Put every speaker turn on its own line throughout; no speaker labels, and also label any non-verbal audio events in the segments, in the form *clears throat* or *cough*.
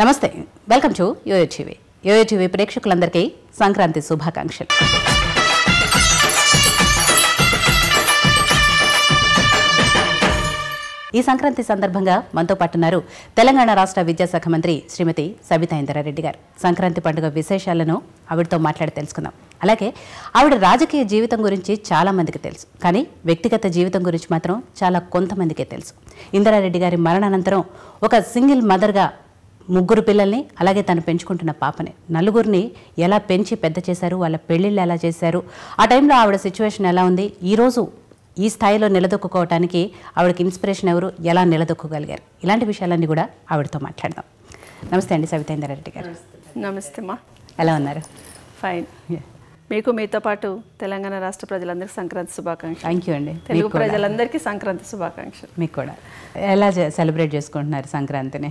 నమస్తే welcome to YoYo TV YoYo TV ప్రేక్షకులందరికీ సంక్రాంతి శుభాకాంక్షలు ఈ సంక్రాంతి సందర్భంగా మనతో పాటున్నారు తెలంగాణ రాష్ట్ర విద్యాశాఖ మంత్రి శ్రీమతి సబితా ఇందరారెడ్డి గారు సంక్రాంతి పండుగ విశేషాలను ఆవిడతో మాట్లాడి తెలుసుకుందాం అలాగే ఆవిడ రాజకీయ జీవితం గురించి చాలా మందికి తెలుసు కానీ వ్యక్తిగత జీవితం గురించి మాత్రం చాలా కొంతమందికే తెలుసు ఇందిరారెడ్డి గారి మరణానంతరం ఒక సింగిల్ మదర్గా ముగ్గురు పిల్లల్ని అలాగే తను పెంచుకుంటున్న పాపని నలుగురిని ఎలా పెంచి పెద్ద చేశారు వాళ్ళ పెళ్ళిళ్ళు ఎలా చేశారు ఆ టైంలో ఆవిడ సిచ్యువేషన్ ఎలా ఉంది ఈరోజు ఈ స్థాయిలో నిలదొక్కుకోవటానికి ఆవిడకి ఇన్స్పిరేషన్ ఎవరు ఎలా నిలదొక్కగలిగారు ఇలాంటి విషయాలన్నీ కూడా ఆవిడతో మాట్లాడదాం నమస్తే అండి సవితేందర్ రెడ్డి గారు నమస్తే మా ఎలా ఉన్నారు
ఫైన్ మీకు మీతో పాటు తెలంగాణ రాష్ట్ర ప్రజలందరికీ సంక్రాంతి శుభాకాంక్షలు థ్యాంక్ యూ అండి తెలుగు ప్రజలందరికీ సంక్రాంతి శుభాకాంక్షలు
మీకు కూడా ఎలా సెలబ్రేట్ చేసుకుంటున్నారు సంక్రాంతిని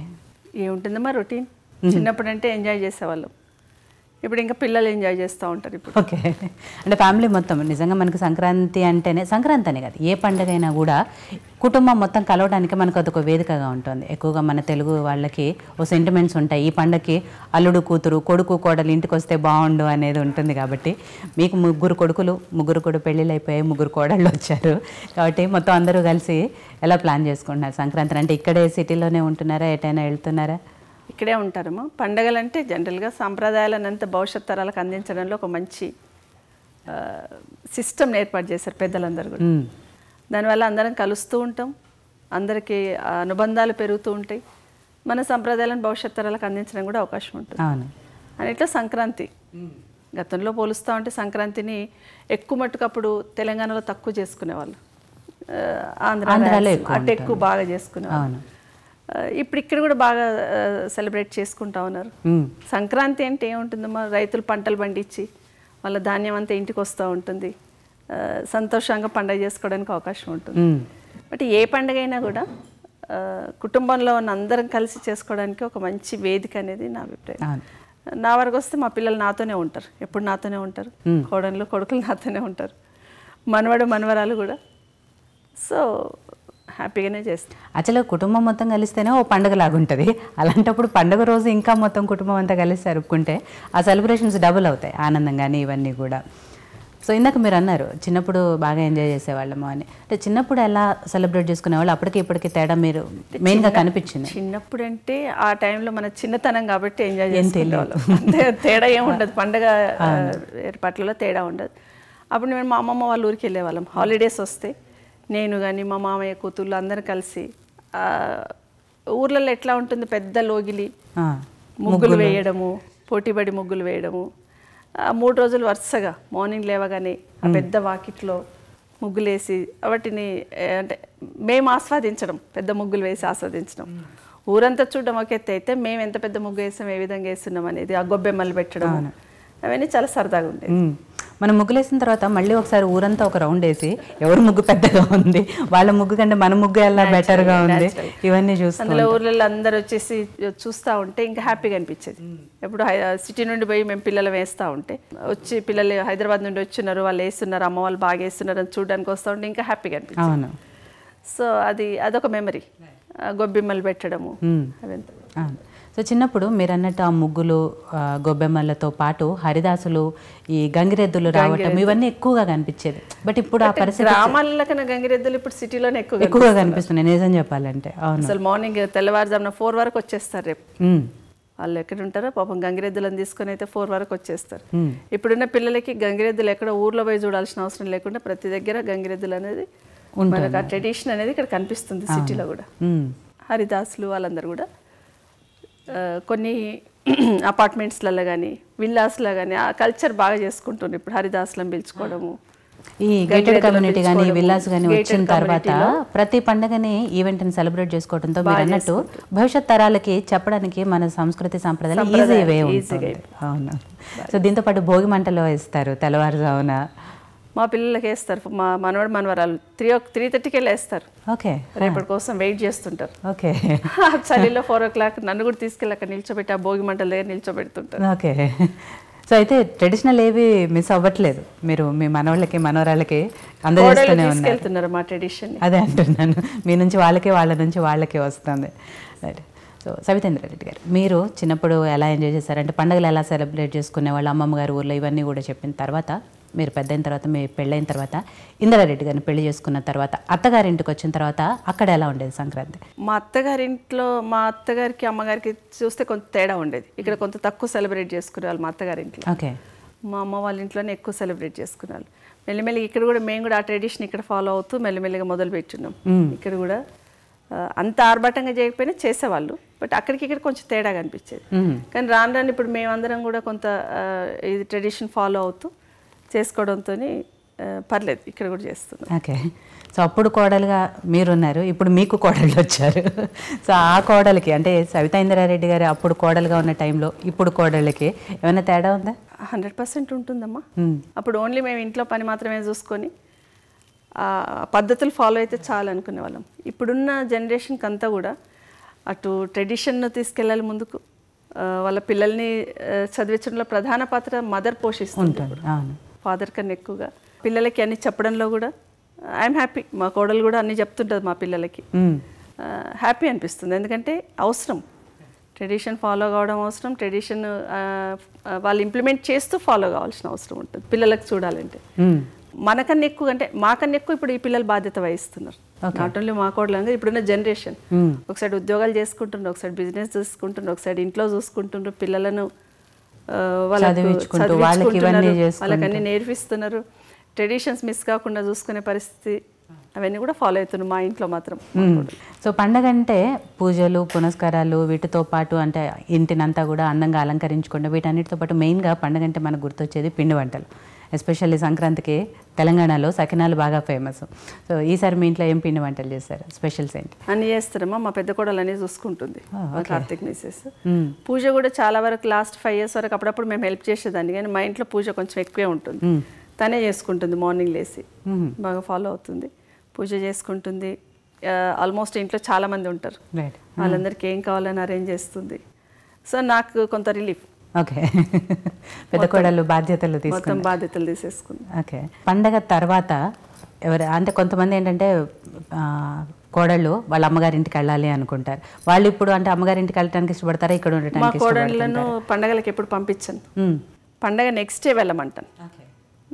ఏముంటుందమ్మా రొటీన్ చిన్నప్పుడు అంటే ఎంజాయ్ చేసేవాళ్ళం ఇప్పుడు ఇంకా పిల్లలు ఎంజాయ్ చేస్తూ ఉంటారు ఇప్పుడు
ఓకే అంటే ఫ్యామిలీ మొత్తం నిజంగా మనకి సంక్రాంతి అంటేనే సంక్రాంతి అనే కదా ఏ పండుగ అయినా కూడా కుటుంబం మొత్తం కలవడానికి మనకు అదొక వేదికగా ఉంటుంది ఎక్కువగా మన తెలుగు వాళ్ళకి ఓ సెంటిమెంట్స్ ఉంటాయి ఈ పండగకి అల్లుడు కూతురు కొడుకు కోడలు ఇంటికి వస్తే బాగుండు అనేది ఉంటుంది కాబట్టి మీకు ముగ్గురు కొడుకులు ముగ్గురు కూడా పెళ్ళిళ్ళు అయిపోయాయి ముగ్గురు కోడళ్ళు వచ్చారు కాబట్టి మొత్తం అందరూ కలిసి ఎలా ప్లాన్ చేసుకుంటున్నారు సంక్రాంతి అంటే ఇక్కడే సిటీలోనే ఉంటున్నారా ఎటైనా వెళ్తున్నారా
ఇక్కడే ఉంటారమ్మా అంటే జనరల్గా అంత భవిష్యత్ తరాలకు అందించడంలో ఒక మంచి సిస్టమ్ని ఏర్పాటు చేశారు పెద్దలందరూ కూడా దానివల్ల అందరం కలుస్తూ ఉంటాం అందరికీ అనుబంధాలు పెరుగుతూ ఉంటాయి మన సంప్రదాయాలను భవిష్యత్ తరాలకు అందించడం కూడా అవకాశం ఉంటుంది అని ఇట్లా సంక్రాంతి గతంలో పోలుస్తూ ఉంటే సంక్రాంతిని ఎక్కువ మట్టుకు అప్పుడు తెలంగాణలో తక్కువ చేసుకునేవాళ్ళు ఆంధ్రాలో అటు ఎక్కువ బాగా చేసుకునేవాళ్ళు ఇప్పుడు ఇక్కడ కూడా బాగా సెలబ్రేట్ చేసుకుంటా ఉన్నారు సంక్రాంతి అంటే మా రైతులు పంటలు పండించి వాళ్ళ ధాన్యం అంతా ఇంటికి వస్తూ ఉంటుంది సంతోషంగా పండగ చేసుకోవడానికి అవకాశం ఉంటుంది బట్ ఏ పండగ అయినా కూడా కుటుంబంలో ఉన్న అందరం కలిసి చేసుకోవడానికి ఒక మంచి వేదిక అనేది నా అభిప్రాయం నా వరకు వస్తే మా పిల్లలు నాతోనే ఉంటారు ఎప్పుడు నాతోనే ఉంటారు కోడళ్ళు కొడుకులు నాతోనే ఉంటారు మనవడు మనవరాలు కూడా సో హ్యాపీగానే చేస్తాం
అసలు కుటుంబం మొత్తం కలిస్తేనే ఓ పండుగ లాగుంటుంది అలాంటప్పుడు పండుగ రోజు ఇంకా మొత్తం కుటుంబం అంతా కలిసి జరుపుకుంటే ఆ సెలబ్రేషన్స్ డబుల్ అవుతాయి ఆనందంగానే ఇవన్నీ కూడా సో ఇందాక మీరు అన్నారు చిన్నప్పుడు బాగా ఎంజాయ్ చేసేవాళ్ళము అని అంటే చిన్నప్పుడు ఎలా సెలబ్రేట్ చేసుకునేవాళ్ళు అప్పటికి ఇప్పటికి తేడా మీరు మెయిన్గా కనిపించింది చిన్నప్పుడు
అంటే ఆ టైంలో మన చిన్నతనం కాబట్టి ఎంజాయ్ చేసుకునే తేడా ఏముండదు పండగ ఏర్పాట్లలో తేడా ఉండదు అప్పుడు మేము మా అమ్మమ్మ వాళ్ళ ఊరికి వెళ్ళేవాళ్ళం హాలిడేస్ వస్తే నేను కానీ మా మామయ్య కూతుళ్ళు అందరు కలిసి ఊర్లలో ఎట్లా ఉంటుంది పెద్ద లోగిలి ముగ్గులు వేయడము పోటీబడి ముగ్గులు వేయడము మూడు రోజులు వరుసగా మార్నింగ్ లేవగానే ఆ పెద్ద వాకిట్లో ముగ్గులేసి వాటిని అంటే మేము ఆస్వాదించడం పెద్ద ముగ్గులు వేసి ఆస్వాదించడం ఊరంతా చూడడం ఒక ఎత్తు అయితే మేము ఎంత పెద్ద ముగ్గు వేసాం ఏ విధంగా వేస్తున్నాం అనేది ఆ గొబ్బెమ్మలు పెట్టడం అవన్నీ చాలా
సరదాగా ఉండేది మనం ముగ్గులేసిన తర్వాత మళ్ళీ ఒకసారి ఊరంతా ఒక రౌండ్ వేసి ఎవరు ముగ్గు పెద్దగా ఉంది వాళ్ళ ముగ్గు కంటే మన ముగ్గు ఎలా బెటర్గా ఉంది ఇవన్నీ చూస్తాం అందులో
ఊర్లలో అందరు వచ్చేసి చూస్తూ ఉంటే ఇంకా హ్యాపీగా అనిపించేది ఎప్పుడు సిటీ నుండి పోయి మేము పిల్లలు వేస్తూ ఉంటే వచ్చి పిల్లలు హైదరాబాద్ నుండి వచ్చినారు వాళ్ళు వేస్తున్నారు అమ్మ వాళ్ళు బాగా వేస్తున్నారు అని చూడడానికి వస్తూ ఉంటే ఇంకా హ్యాపీగా అనిపించింది సో అది అదొక మెమరీ గొబ్బిమ్మలు పెట్టడము అదంతా
సో చిన్నప్పుడు మీరు అన్నట్టు ఆ ముగ్గులు గొబ్బెమ్మలతో పాటు హరిదాసులు ఈ గంగిరెద్దులు రావటం ఇవన్నీ ఎక్కువగా కనిపించేది బట్ ఇప్పుడు ఆ పరిస్థితి
కన్నా గంగిరెద్దులు ఇప్పుడు సిటీలోనే ఎక్కువ ఎక్కువగా కనిపిస్తున్నాయి
నిజం చెప్పాలంటే అవును అసలు
మార్నింగ్ తెల్లవారుజామున ఫోర్ వరకు వచ్చేస్తారు రేపు వాళ్ళు ఎక్కడ ఉంటారో పాపం గంగిరెద్దులను తీసుకొని అయితే ఫోర్ వరకు వచ్చేస్తారు ఇప్పుడున్న పిల్లలకి గంగిరెద్దులు ఎక్కడ ఊర్లో పోయి చూడాల్సిన అవసరం లేకుండా ప్రతి దగ్గర గంగిరెద్దులు అనేది ఆ ట్రెడిషన్ అనేది ఇక్కడ కనిపిస్తుంది సిటీలో కూడా హరిదాసులు వాళ్ళందరూ కూడా కొన్ని *clears throat* అపార్ట్మెంట్స్లలో కానీ విల్లాస్లో కానీ ఆ కల్చర్ బాగా చేసుకుంటుంది ఇప్పుడు హరిదాసులం పిలుచుకోవడము
ఈ గేటెడ్ కమ్యూనిటీ కానీ విల్లాస్ కానీ వచ్చిన తర్వాత ప్రతి పండుగని ఈవెంట్ని సెలబ్రేట్ చేసుకోవడంతో మీరు అన్నట్టు భవిష్యత్ తరాలకి చెప్పడానికి మన సంస్కృతి సాంప్రదాయాలు ఈజీ వే అవునా సో దీంతో పాటు భోగి మంటలో ఇస్తారు తెల్లవారుజామున
మా పిల్లలకి వేస్తారు మా మనవాడు మనవరాలు త్రీ ఓ త్రీ థర్టీకి వెళ్ళి వేస్తారు
ఓకే రేపటి
కోసం వెయిట్ చేస్తుంటారు ఓకే *laughs* చలిలో ఫోర్ ఓ క్లాక్ నన్ను కూడా తీసుకెళ్ళక నిల్చోబెట్టి ఆ భోగి మంటల దగ్గర నిల్చోబెడుతుంటారు
ఓకే సో అయితే ట్రెడిషనల్ ఏవి మిస్ అవ్వట్లేదు మీరు మీ మనవాళ్ళకి మనవరాలకి అందరూ
మా ట్రెడిషన్ అదే
అంటున్నాను మీ నుంచి వాళ్ళకి వాళ్ళ నుంచి వాళ్ళకి వస్తుంది సో సవితేంద్ర రెడ్డి గారు మీరు చిన్నప్పుడు ఎలా ఎంజాయ్ చేశారంటే పండుగలు ఎలా సెలబ్రేట్ చేసుకునేవాళ్ళు అమ్మమ్మ గారు ఊర్లో ఇవన్నీ కూడా చెప్పిన తర్వాత మీరు పెద్దయిన తర్వాత మీ పెళ్ళైన తర్వాత ఇందిరారెడ్డి గారిని పెళ్లి చేసుకున్న తర్వాత అత్తగారింటికి వచ్చిన తర్వాత అక్కడ ఎలా ఉండేది సంక్రాంతి
మా అత్తగారింట్లో మా అత్తగారికి అమ్మగారికి చూస్తే కొంత తేడా ఉండేది ఇక్కడ కొంత తక్కువ సెలబ్రేట్ చేసుకునేవాళ్ళు మా అత్తగారింట్లో ఓకే మా అమ్మ వాళ్ళ ఇంట్లోనే ఎక్కువ సెలబ్రేట్ చేసుకున్నారు మెల్లిమెల్లిగా ఇక్కడ కూడా మేము కూడా ఆ ట్రెడిషన్ ఇక్కడ ఫాలో అవుతూ మెల్లిమెల్లిగా మొదలు పెట్టున్నాం ఇక్కడ కూడా అంత ఆర్భాటంగా చేయకపోయినా చేసేవాళ్ళు బట్ అక్కడికి ఇక్కడ కొంచెం తేడా కనిపించేది కానీ రాను రాను ఇప్పుడు మేమందరం కూడా కొంత ఇది ట్రెడిషన్ ఫాలో అవుతూ చేసుకోవడంతో పర్లేదు ఇక్కడ కూడా చేస్తున్నాం
ఓకే సో అప్పుడు కోడలుగా మీరున్నారు ఇప్పుడు మీకు కోడళ్ళు వచ్చారు సో ఆ కోడలికి అంటే సవిత ఇంద్రారెడ్డి గారు అప్పుడు కోడలుగా ఉన్న టైంలో ఇప్పుడు కోడళ్ళకి ఏమైనా తేడా ఉందా
హండ్రెడ్ పర్సెంట్ ఉంటుందమ్మా అప్పుడు ఓన్లీ మేము ఇంట్లో పని మాత్రమే చూసుకొని పద్ధతులు ఫాలో అయితే చాలు అనుకునే వాళ్ళం ఇప్పుడున్న జనరేషన్కి అంతా కూడా అటు ట్రెడిషన్ను తీసుకెళ్ళాలి ముందుకు వాళ్ళ పిల్లల్ని చదివించడంలో ప్రధాన పాత్ర మదర్ పోషిస్తుంది ఫాదర్ కన్నా ఎక్కువగా పిల్లలకి అన్ని చెప్పడంలో కూడా ఐఎమ్ హ్యాపీ మా కోడలు కూడా అన్ని చెప్తుంటుంది మా పిల్లలకి హ్యాపీ అనిపిస్తుంది ఎందుకంటే అవసరం ట్రెడిషన్ ఫాలో కావడం అవసరం ట్రెడిషన్ వాళ్ళు ఇంప్లిమెంట్ చేస్తూ ఫాలో కావాల్సిన అవసరం ఉంటుంది పిల్లలకు చూడాలంటే మనకన్నా ఎక్కువ అంటే మాకన్నా ఎక్కువ ఇప్పుడు ఈ పిల్లలు బాధ్యత వహిస్తున్నారు నాట్ ఓన్లీ మా కోడలంగా ఇప్పుడున్న జనరేషన్ ఒకసారి ఉద్యోగాలు చేసుకుంటుండ్రు ఒకసారి బిజినెస్ చూసుకుంటుండ్రు ఒకసారి ఇంట్లో చూసుకుంటుండ్రు పిల్లలను వాళ్ళకి వాళ్ళకన్నీ నేర్పిస్తున్నారు ట్రెడిషన్స్ మిస్ కాకుండా చూసుకునే పరిస్థితి అవన్నీ కూడా ఫాలో అవుతున్నాం మా ఇంట్లో మాత్రం
సో పండగ అంటే పూజలు పునస్కారాలు వీటితో పాటు అంటే ఇంటినంతా కూడా అందంగా అలంకరించుకోండి వీటన్నిటితో పాటు మెయిన్గా పండగ అంటే మనకు గుర్తొచ్చేది పిండి వంటలు ఎస్పెషల్లీ సంక్రాంతికి తెలంగాణలో సకినాలు బాగా ఫేమస్ సో ఈసారి మీ ఇంట్లో ఏం పిండి వంటలు చేస్తారు స్పెషల్స్ ఏంటి
అన్ని చేస్తారమ్మా మా పెద్ద కోడలు అనేది చూసుకుంటుంది కార్తీక్ మిసెస్ పూజ కూడా చాలా వరకు లాస్ట్ ఫైవ్ ఇయర్స్ వరకు అప్పుడప్పుడు మేము హెల్ప్ చేసేదాన్ని కానీ మా ఇంట్లో పూజ కొంచెం ఎక్కువే ఉంటుంది తనే చేసుకుంటుంది మార్నింగ్ లేసి బాగా ఫాలో అవుతుంది పూజ చేసుకుంటుంది ఆల్మోస్ట్ ఇంట్లో చాలామంది ఉంటారు వాళ్ళందరికీ ఏం కావాలని అరేంజ్ చేస్తుంది సో నాకు కొంత రిలీఫ్
ఓకే పెద్ద కోడలు బాధ్యతలు మొత్తం
బాధ్యతలు తీసేసుకుంది
ఓకే పండగ తర్వాత ఎవరు అంటే కొంతమంది ఏంటంటే కోడళ్ళు వాళ్ళ అమ్మగారింటికి వెళ్ళాలి అనుకుంటారు వాళ్ళు ఇప్పుడు అంటే అమ్మగారింటికి వెళ్ళడానికి ఇష్టపడతారా ఇక్కడ ఉండటానికి కోడళ్ళను
పండగలకి ఎప్పుడు పంపించను పండగ నెక్స్ట్ డే వెళ్ళమంటాను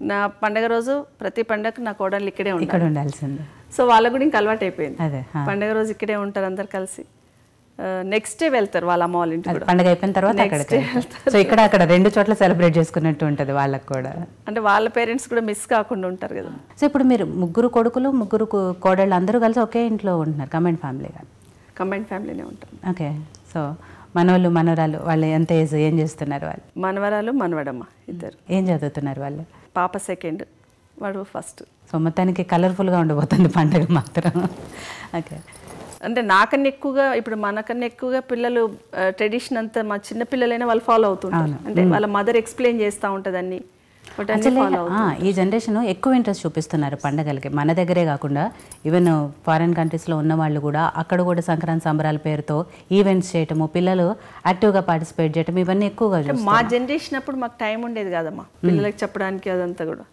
నా పండగ రోజు ప్రతి పండగ నా కోడళ్ళు ఇక్కడే ఇక్కడ ఉండాల్సింది సో వాళ్ళకు కూడా ఇంకా అలవాటు అయిపోయింది పండగ రోజు ఇక్కడే ఉంటారు అందరు కలిసి నెక్స్ట్ డే వెళ్తారు వాళ్ళ అమ్మ వాళ్ళ ఇంటి
పండుగ అయిపోయిన తర్వాత సో ఇక్కడ అక్కడ రెండు చోట్ల సెలబ్రేట్ చేసుకున్నట్టు ఉంటుంది వాళ్ళకి కూడా
అంటే వాళ్ళ పేరెంట్స్ కూడా మిస్ కాకుండా ఉంటారు కదా
సో ఇప్పుడు మీరు ముగ్గురు కొడుకులు ముగ్గురు కోడళ్ళు అందరూ కలిసి ఒకే ఇంట్లో ఉంటున్నారు ఫ్యామిలీ ఫ్యామిలీగా
కంబైన్ ఫ్యామిలీనే ఉంటాం
ఓకే సో మనవాళ్ళు మనవరాలు వాళ్ళు ఎంత ఏజ్ ఏం చేస్తున్నారు వాళ్ళు
మనవరాలు మనవడమ్మ ఇద్దరు
ఏం చదువుతున్నారు వాళ్ళు
పాప సెకండ్ వాడు ఫస్ట్
సో మొత్తానికి కలర్ఫుల్గా ఉండబోతుంది పండుగ మాత్రం ఓకే
అంటే నాకన్నా ఎక్కువగా ఇప్పుడు మనకన్నా ఎక్కువగా పిల్లలు ట్రెడిషన్ అంతా మా చిన్న పిల్లలైనా వాళ్ళు ఫాలో అవుతుంటారు అంటే వాళ్ళ మదర్ ఎక్స్ప్లెయిన్ చేస్తూ ఉంటుంది అన్ని
ఈ జనరేషన్ ఎక్కువ ఇంట్రెస్ట్ చూపిస్తున్నారు పండగలకి మన దగ్గరే కాకుండా ఈవెన్ ఫారిన్ కంట్రీస్లో ఉన్న వాళ్ళు కూడా అక్కడ కూడా సంక్రాంతి సంబరాల పేరుతో ఈవెంట్స్ చేయటము పిల్లలు యాక్టివ్గా పార్టిసిపేట్ చేయటం ఇవన్నీ ఎక్కువగా మా
జనరేషన్ అప్పుడు మాకు టైం ఉండేది కాదమ్మా పిల్లలకి చెప్పడానికి అదంతా కూడా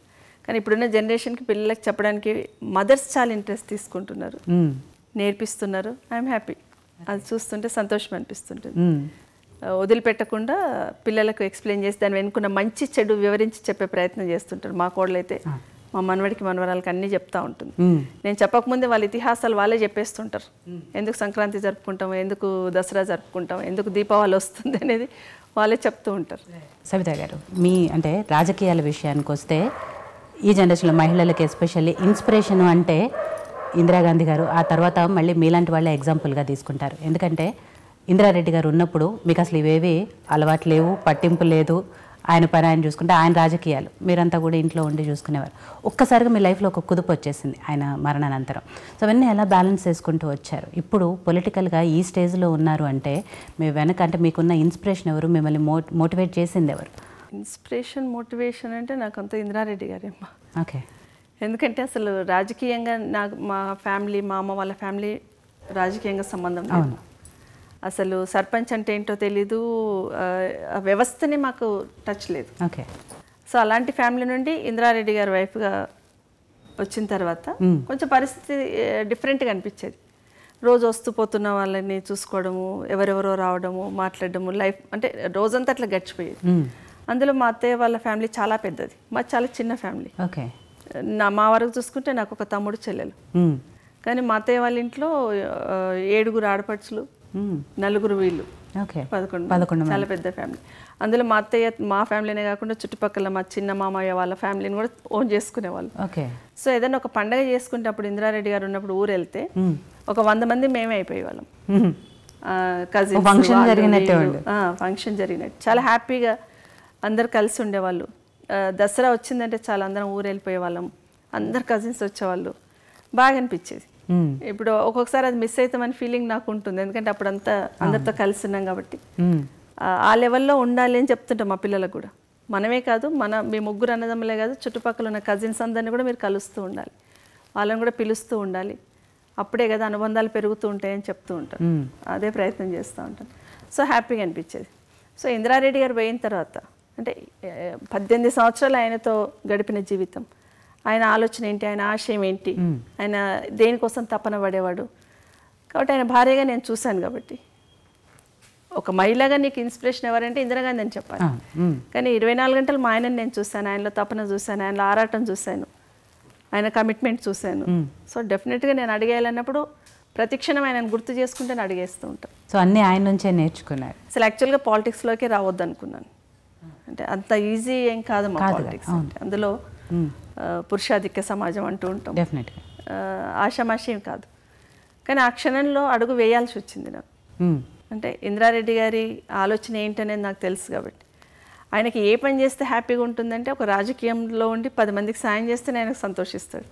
కానీ ఇప్పుడున్న జనరేషన్కి పిల్లలకి చెప్పడానికి మదర్స్ చాలా ఇంట్రెస్ట్ తీసుకుంటున్నారు నేర్పిస్తున్నారు ఐఎమ్ హ్యాపీ అది చూస్తుంటే సంతోషం అనిపిస్తుంటుంది hmm. వదిలిపెట్టకుండా పిల్లలకు ఎక్స్ప్లెయిన్ చేసి దాని వెనుకున్న మంచి చెడు వివరించి చెప్పే ప్రయత్నం చేస్తుంటారు మా కోడలైతే మా మనవడికి మనవరాలకి అన్నీ చెప్తా ఉంటుంది hmm. నేను చెప్పకముందే వాళ్ళ ఇతిహాసాలు వాళ్ళే చెప్పేస్తుంటారు hmm. ఎందుకు సంక్రాంతి జరుపుకుంటాం ఎందుకు దసరా జరుపుకుంటాం ఎందుకు దీపావళి వస్తుంది అనేది వాళ్ళే చెప్తూ ఉంటారు
సవిత గారు మీ అంటే రాజకీయాల విషయానికి వస్తే ఈ జనరేషన్లో మహిళలకు ఎస్పెషల్లీ ఇన్స్పిరేషన్ అంటే ఇందిరాగాంధీ గారు ఆ తర్వాత మళ్ళీ మీలాంటి వాళ్ళే ఎగ్జాంపుల్గా తీసుకుంటారు ఎందుకంటే ఇందిరారెడ్డి గారు ఉన్నప్పుడు మీకు అసలు ఇవేవి అలవాటు లేవు పట్టింపు లేదు ఆయన పని ఆయన చూసుకుంటే ఆయన రాజకీయాలు మీరంతా కూడా ఇంట్లో ఉండి చూసుకునేవారు ఒక్కసారిగా మీ లైఫ్లో ఒక కుదుపు వచ్చేసింది ఆయన మరణానంతరం సో అవన్నీ ఎలా బ్యాలెన్స్ చేసుకుంటూ వచ్చారు ఇప్పుడు పొలిటికల్గా ఈ స్టేజ్లో ఉన్నారు అంటే మీ వెనక అంటే మీకున్న ఇన్స్పిరేషన్ ఎవరు మిమ్మల్ని మోటివేట్ చేసింది ఎవరు
ఇన్స్పిరేషన్ మోటివేషన్ అంటే నాకు అంత ఇందిరారెడ్డి గారేమ్మా ఓకే ఎందుకంటే అసలు రాజకీయంగా నాకు మా ఫ్యామిలీ మా అమ్మ వాళ్ళ ఫ్యామిలీ రాజకీయంగా సంబంధం లేదు అసలు సర్పంచ్ అంటే ఏంటో తెలీదు వ్యవస్థనే మాకు టచ్ లేదు ఓకే సో అలాంటి ఫ్యామిలీ నుండి ఇందిరారెడ్డి గారి వైఫ్గా వచ్చిన తర్వాత కొంచెం పరిస్థితి డిఫరెంట్గా అనిపించేది రోజు వస్తూ పోతున్న వాళ్ళని చూసుకోవడము ఎవరెవరో రావడము మాట్లాడడము లైఫ్ అంటే రోజంతా అట్లా గడిచిపోయేది అందులో మా అత్తయ్య వాళ్ళ ఫ్యామిలీ చాలా పెద్దది మా చాలా చిన్న ఫ్యామిలీ ఓకే నా మా వరకు చూసుకుంటే నాకు ఒక తమ్ముడు చెల్లెలు కానీ మా అత్తయ్య వాళ్ళ ఇంట్లో ఏడుగురు ఆడపడుచులు నలుగురు వీళ్ళు
పదకొండు పదకొండు చాలా పెద్ద
ఫ్యామిలీ అందులో మా అత్తయ్య మా ఫ్యామిలీనే కాకుండా చుట్టుపక్కల మా చిన్న మామయ్య వాళ్ళ ఫ్యామిలీని కూడా ఓన్ చేసుకునేవాళ్ళు ఓకే సో ఏదైనా ఒక పండగ చేసుకుంటే అప్పుడు ఇందిరారెడ్డి గారు ఉన్నప్పుడు ఊరు వెళ్తే ఒక వంద మంది మేమే అయిపోయే వాళ్ళం ఫంక్షన్ జరిగినట్టు చాలా హ్యాపీగా అందరు కలిసి ఉండేవాళ్ళు దసరా వచ్చిందంటే చాలా అందరం ఊరు వెళ్ళిపోయే వాళ్ళం అందరు కజిన్స్ వచ్చేవాళ్ళు బాగా అనిపించేది ఇప్పుడు ఒక్కొక్కసారి అది మిస్ అవుతామని ఫీలింగ్ నాకు ఉంటుంది ఎందుకంటే అప్పుడంతా అందరితో కలిసి ఉన్నాం కాబట్టి ఆ లెవెల్లో ఉండాలి అని చెప్తుంటాం మా పిల్లలకు కూడా మనమే కాదు మన మీ ముగ్గురు అన్నదమ్ములే కాదు చుట్టుపక్కల ఉన్న కజిన్స్ అందరిని కూడా మీరు కలుస్తూ ఉండాలి వాళ్ళని కూడా పిలుస్తూ ఉండాలి అప్పుడే కదా అనుబంధాలు పెరుగుతూ ఉంటాయని చెప్తూ ఉంటాను అదే ప్రయత్నం చేస్తూ ఉంటాను సో హ్యాపీగా అనిపించేది సో ఇందిరారెడ్డి గారు పోయిన తర్వాత అంటే పద్దెనిమిది సంవత్సరాలు ఆయనతో గడిపిన జీవితం ఆయన ఆలోచన ఏంటి ఆయన ఆశయం ఏంటి ఆయన దేనికోసం తపన పడేవాడు కాబట్టి ఆయన భార్యగా నేను చూశాను కాబట్టి ఒక మహిళగా నీకు ఇన్స్పిరేషన్ ఎవరంటే ఇందిరాగాంధీ అని చెప్పాలి కానీ ఇరవై నాలుగు గంటలు మా ఆయనని నేను చూశాను ఆయనలో తపన చూశాను ఆయనలో ఆరాటం చూశాను ఆయన కమిట్మెంట్ చూశాను సో డెఫినెట్గా నేను అడిగేయాలన్నప్పుడు ప్రతిక్షణం ఆయనను గుర్తు చేసుకుంటే అడిగేస్తూ ఉంటాను
సో అన్నీ ఆయన నుంచే నేర్చుకున్నారు
అసలు యాక్చువల్గా పాలిటిక్స్లోకి రావద్దు అనుకున్నాను అంటే అంత ఈజీ ఏం కాదు మా పాలిటిక్స్ అందులో పురుషాధిక్య సమాజం అంటూ ఉంటాం డెఫినెట్గా ఆషామాషి కాదు కానీ ఆ క్షణంలో అడుగు వేయాల్సి వచ్చింది నాకు అంటే ఇంద్రారెడ్డి గారి ఆలోచన ఏంటనేది నాకు తెలుసు కాబట్టి ఆయనకి ఏ పని చేస్తే హ్యాపీగా ఉంటుందంటే ఒక రాజకీయంలో ఉండి పది మందికి సాయం చేస్తే ఆయనకు సంతోషిస్తాడు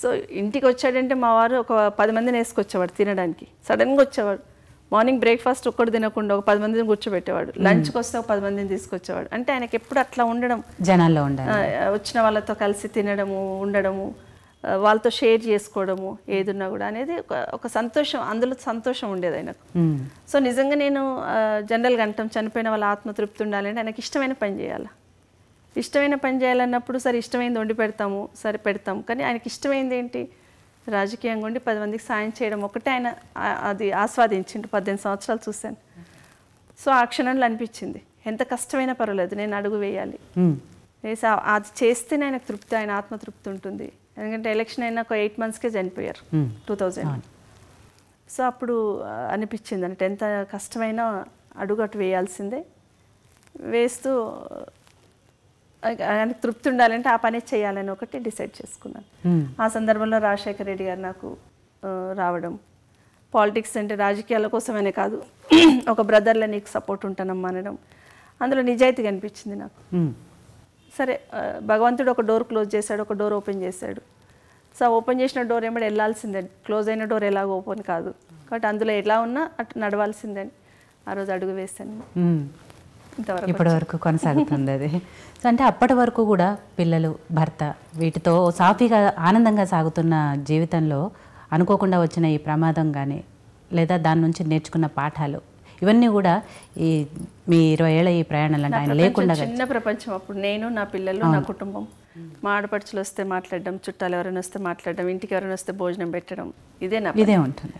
సో ఇంటికి వచ్చాడంటే మా వారు ఒక పది మందిని వేసుకొచ్చేవాడు తినడానికి సడన్గా వచ్చేవాడు మార్నింగ్ బ్రేక్ఫాస్ట్ ఒక్కడు తినకుండా ఒక పది మందిని కూర్చోబెట్టేవాడు లంచ్కి వస్తే ఒక పది మందిని తీసుకొచ్చేవాడు అంటే ఆయనకి ఎప్పుడు అట్లా ఉండడం జనాల్లో వచ్చిన వాళ్ళతో కలిసి తినడము ఉండడము వాళ్ళతో షేర్ చేసుకోవడము ఏదున్నా కూడా అనేది ఒక సంతోషం అందులో సంతోషం ఉండేది ఆయనకు సో నిజంగా నేను జనరల్గా అంటాం చనిపోయిన వాళ్ళ ఆత్మతృప్తి ఉండాలంటే ఆయనకి ఇష్టమైన పని చేయాలి ఇష్టమైన పని చేయాలన్నప్పుడు సరే ఇష్టమైంది వండి పెడతాము సరే పెడతాము కానీ ఆయనకి ఇష్టమైంది ఏంటి రాజకీయంగా ఉండి పది మందికి సాయం చేయడం ఒకటే ఆయన అది ఆస్వాదించిండు పద్దెనిమిది సంవత్సరాలు చూశాను సో ఆ క్షణంలో అనిపించింది ఎంత కష్టమైనా పర్వాలేదు నేను అడుగు వేయాలి వేసి అది చేస్తేనే ఆయనకు తృప్తి ఆయన ఆత్మతృప్తి ఉంటుంది ఎందుకంటే ఎలక్షన్ అయినా ఒక ఎయిట్ మంత్స్కే చనిపోయారు టూ థౌజండ్ సో అప్పుడు అనిపించింది అంటే ఎంత కష్టమైనా అడుగు అటు వేయాల్సిందే వేస్తూ ఆయనకు తృప్తి ఉండాలంటే ఆ పనే చేయాలని ఒకటి డిసైడ్ చేసుకున్నాను hmm. ఆ సందర్భంలో రాజశేఖర రెడ్డి గారు నాకు రావడం పాలిటిక్స్ అంటే రాజకీయాల కోసమనే కాదు *clears throat* ఒక బ్రదర్లో నీకు సపోర్ట్ ఉంటానమ్మా అనడం అందులో నిజాయితీ కనిపించింది నాకు hmm. సరే భగవంతుడు ఒక డోర్ క్లోజ్ చేశాడు ఒక డోర్ ఓపెన్ చేశాడు సో ఓపెన్ చేసిన డోర్ ఏమో వెళ్ళాల్సిందే క్లోజ్ అయిన డోర్ ఎలాగ ఓపెన్ కాదు కాబట్టి అందులో ఎలా ఉన్నా అటు నడవాల్సిందని ఆ రోజు అడుగు వేశాను hmm. ఇప్పటి వరకు
కొనసాగుతుంది అది సో అంటే అప్పటి వరకు కూడా పిల్లలు భర్త వీటితో సాఫీగా ఆనందంగా సాగుతున్న జీవితంలో అనుకోకుండా వచ్చిన ఈ ప్రమాదం కానీ లేదా దాని నుంచి నేర్చుకున్న పాఠాలు ఇవన్నీ కూడా ఈ మీ ఇరవై ఏళ్ళ ఈ ప్రయాణాలు అంటే ఆయన లేకుండా చిన్న
ప్రపంచం అప్పుడు నేను నా పిల్లలు నా కుటుంబం మా ఆడపడుచులు వస్తే మాట్లాడడం చుట్టాలు ఎవరైనా వస్తే మాట్లాడడం ఇంటికి ఎవరైనా వస్తే భోజనం పెట్టడం ఇదే నా ఇదే ఉంటుంది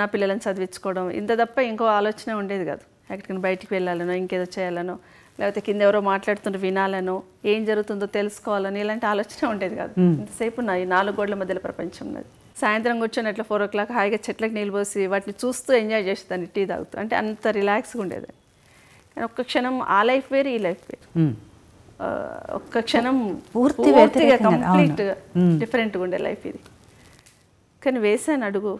నా పిల్లలను చదివించుకోవడం ఇంత తప్ప ఇంకో ఆలోచన ఉండేది కాదు ఎక్కడికైనా బయటికి వెళ్ళాలనో ఇంకేదో చేయాలనో లేకపోతే కింద ఎవరో మాట్లాడుతుంటే వినాలనో ఏం జరుగుతుందో తెలుసుకోవాలని ఇలాంటి ఆలోచన ఉండేది కాదు ఇంతసేపు నా ఈ నాలుగు గోడల మధ్యలో ప్రపంచం ఉన్నది సాయంత్రం కూర్చొని అట్లా ఫోర్ ఓ క్లాక్ హాయిగా చెట్లకు నీళ్ళు పోసి వాటిని చూస్తూ ఎంజాయ్ చేసేదాన్ని టీ తాగుతూ అంటే అంత రిలాక్స్గా ఉండేది కానీ ఒక్క క్షణం ఆ లైఫ్ వేరు ఈ లైఫ్ వేరు ఒక్క క్షణం పూర్తిగా కంప్లీట్గా డిఫరెంట్గా ఉండే లైఫ్ ఇది కానీ వేసాను అడుగు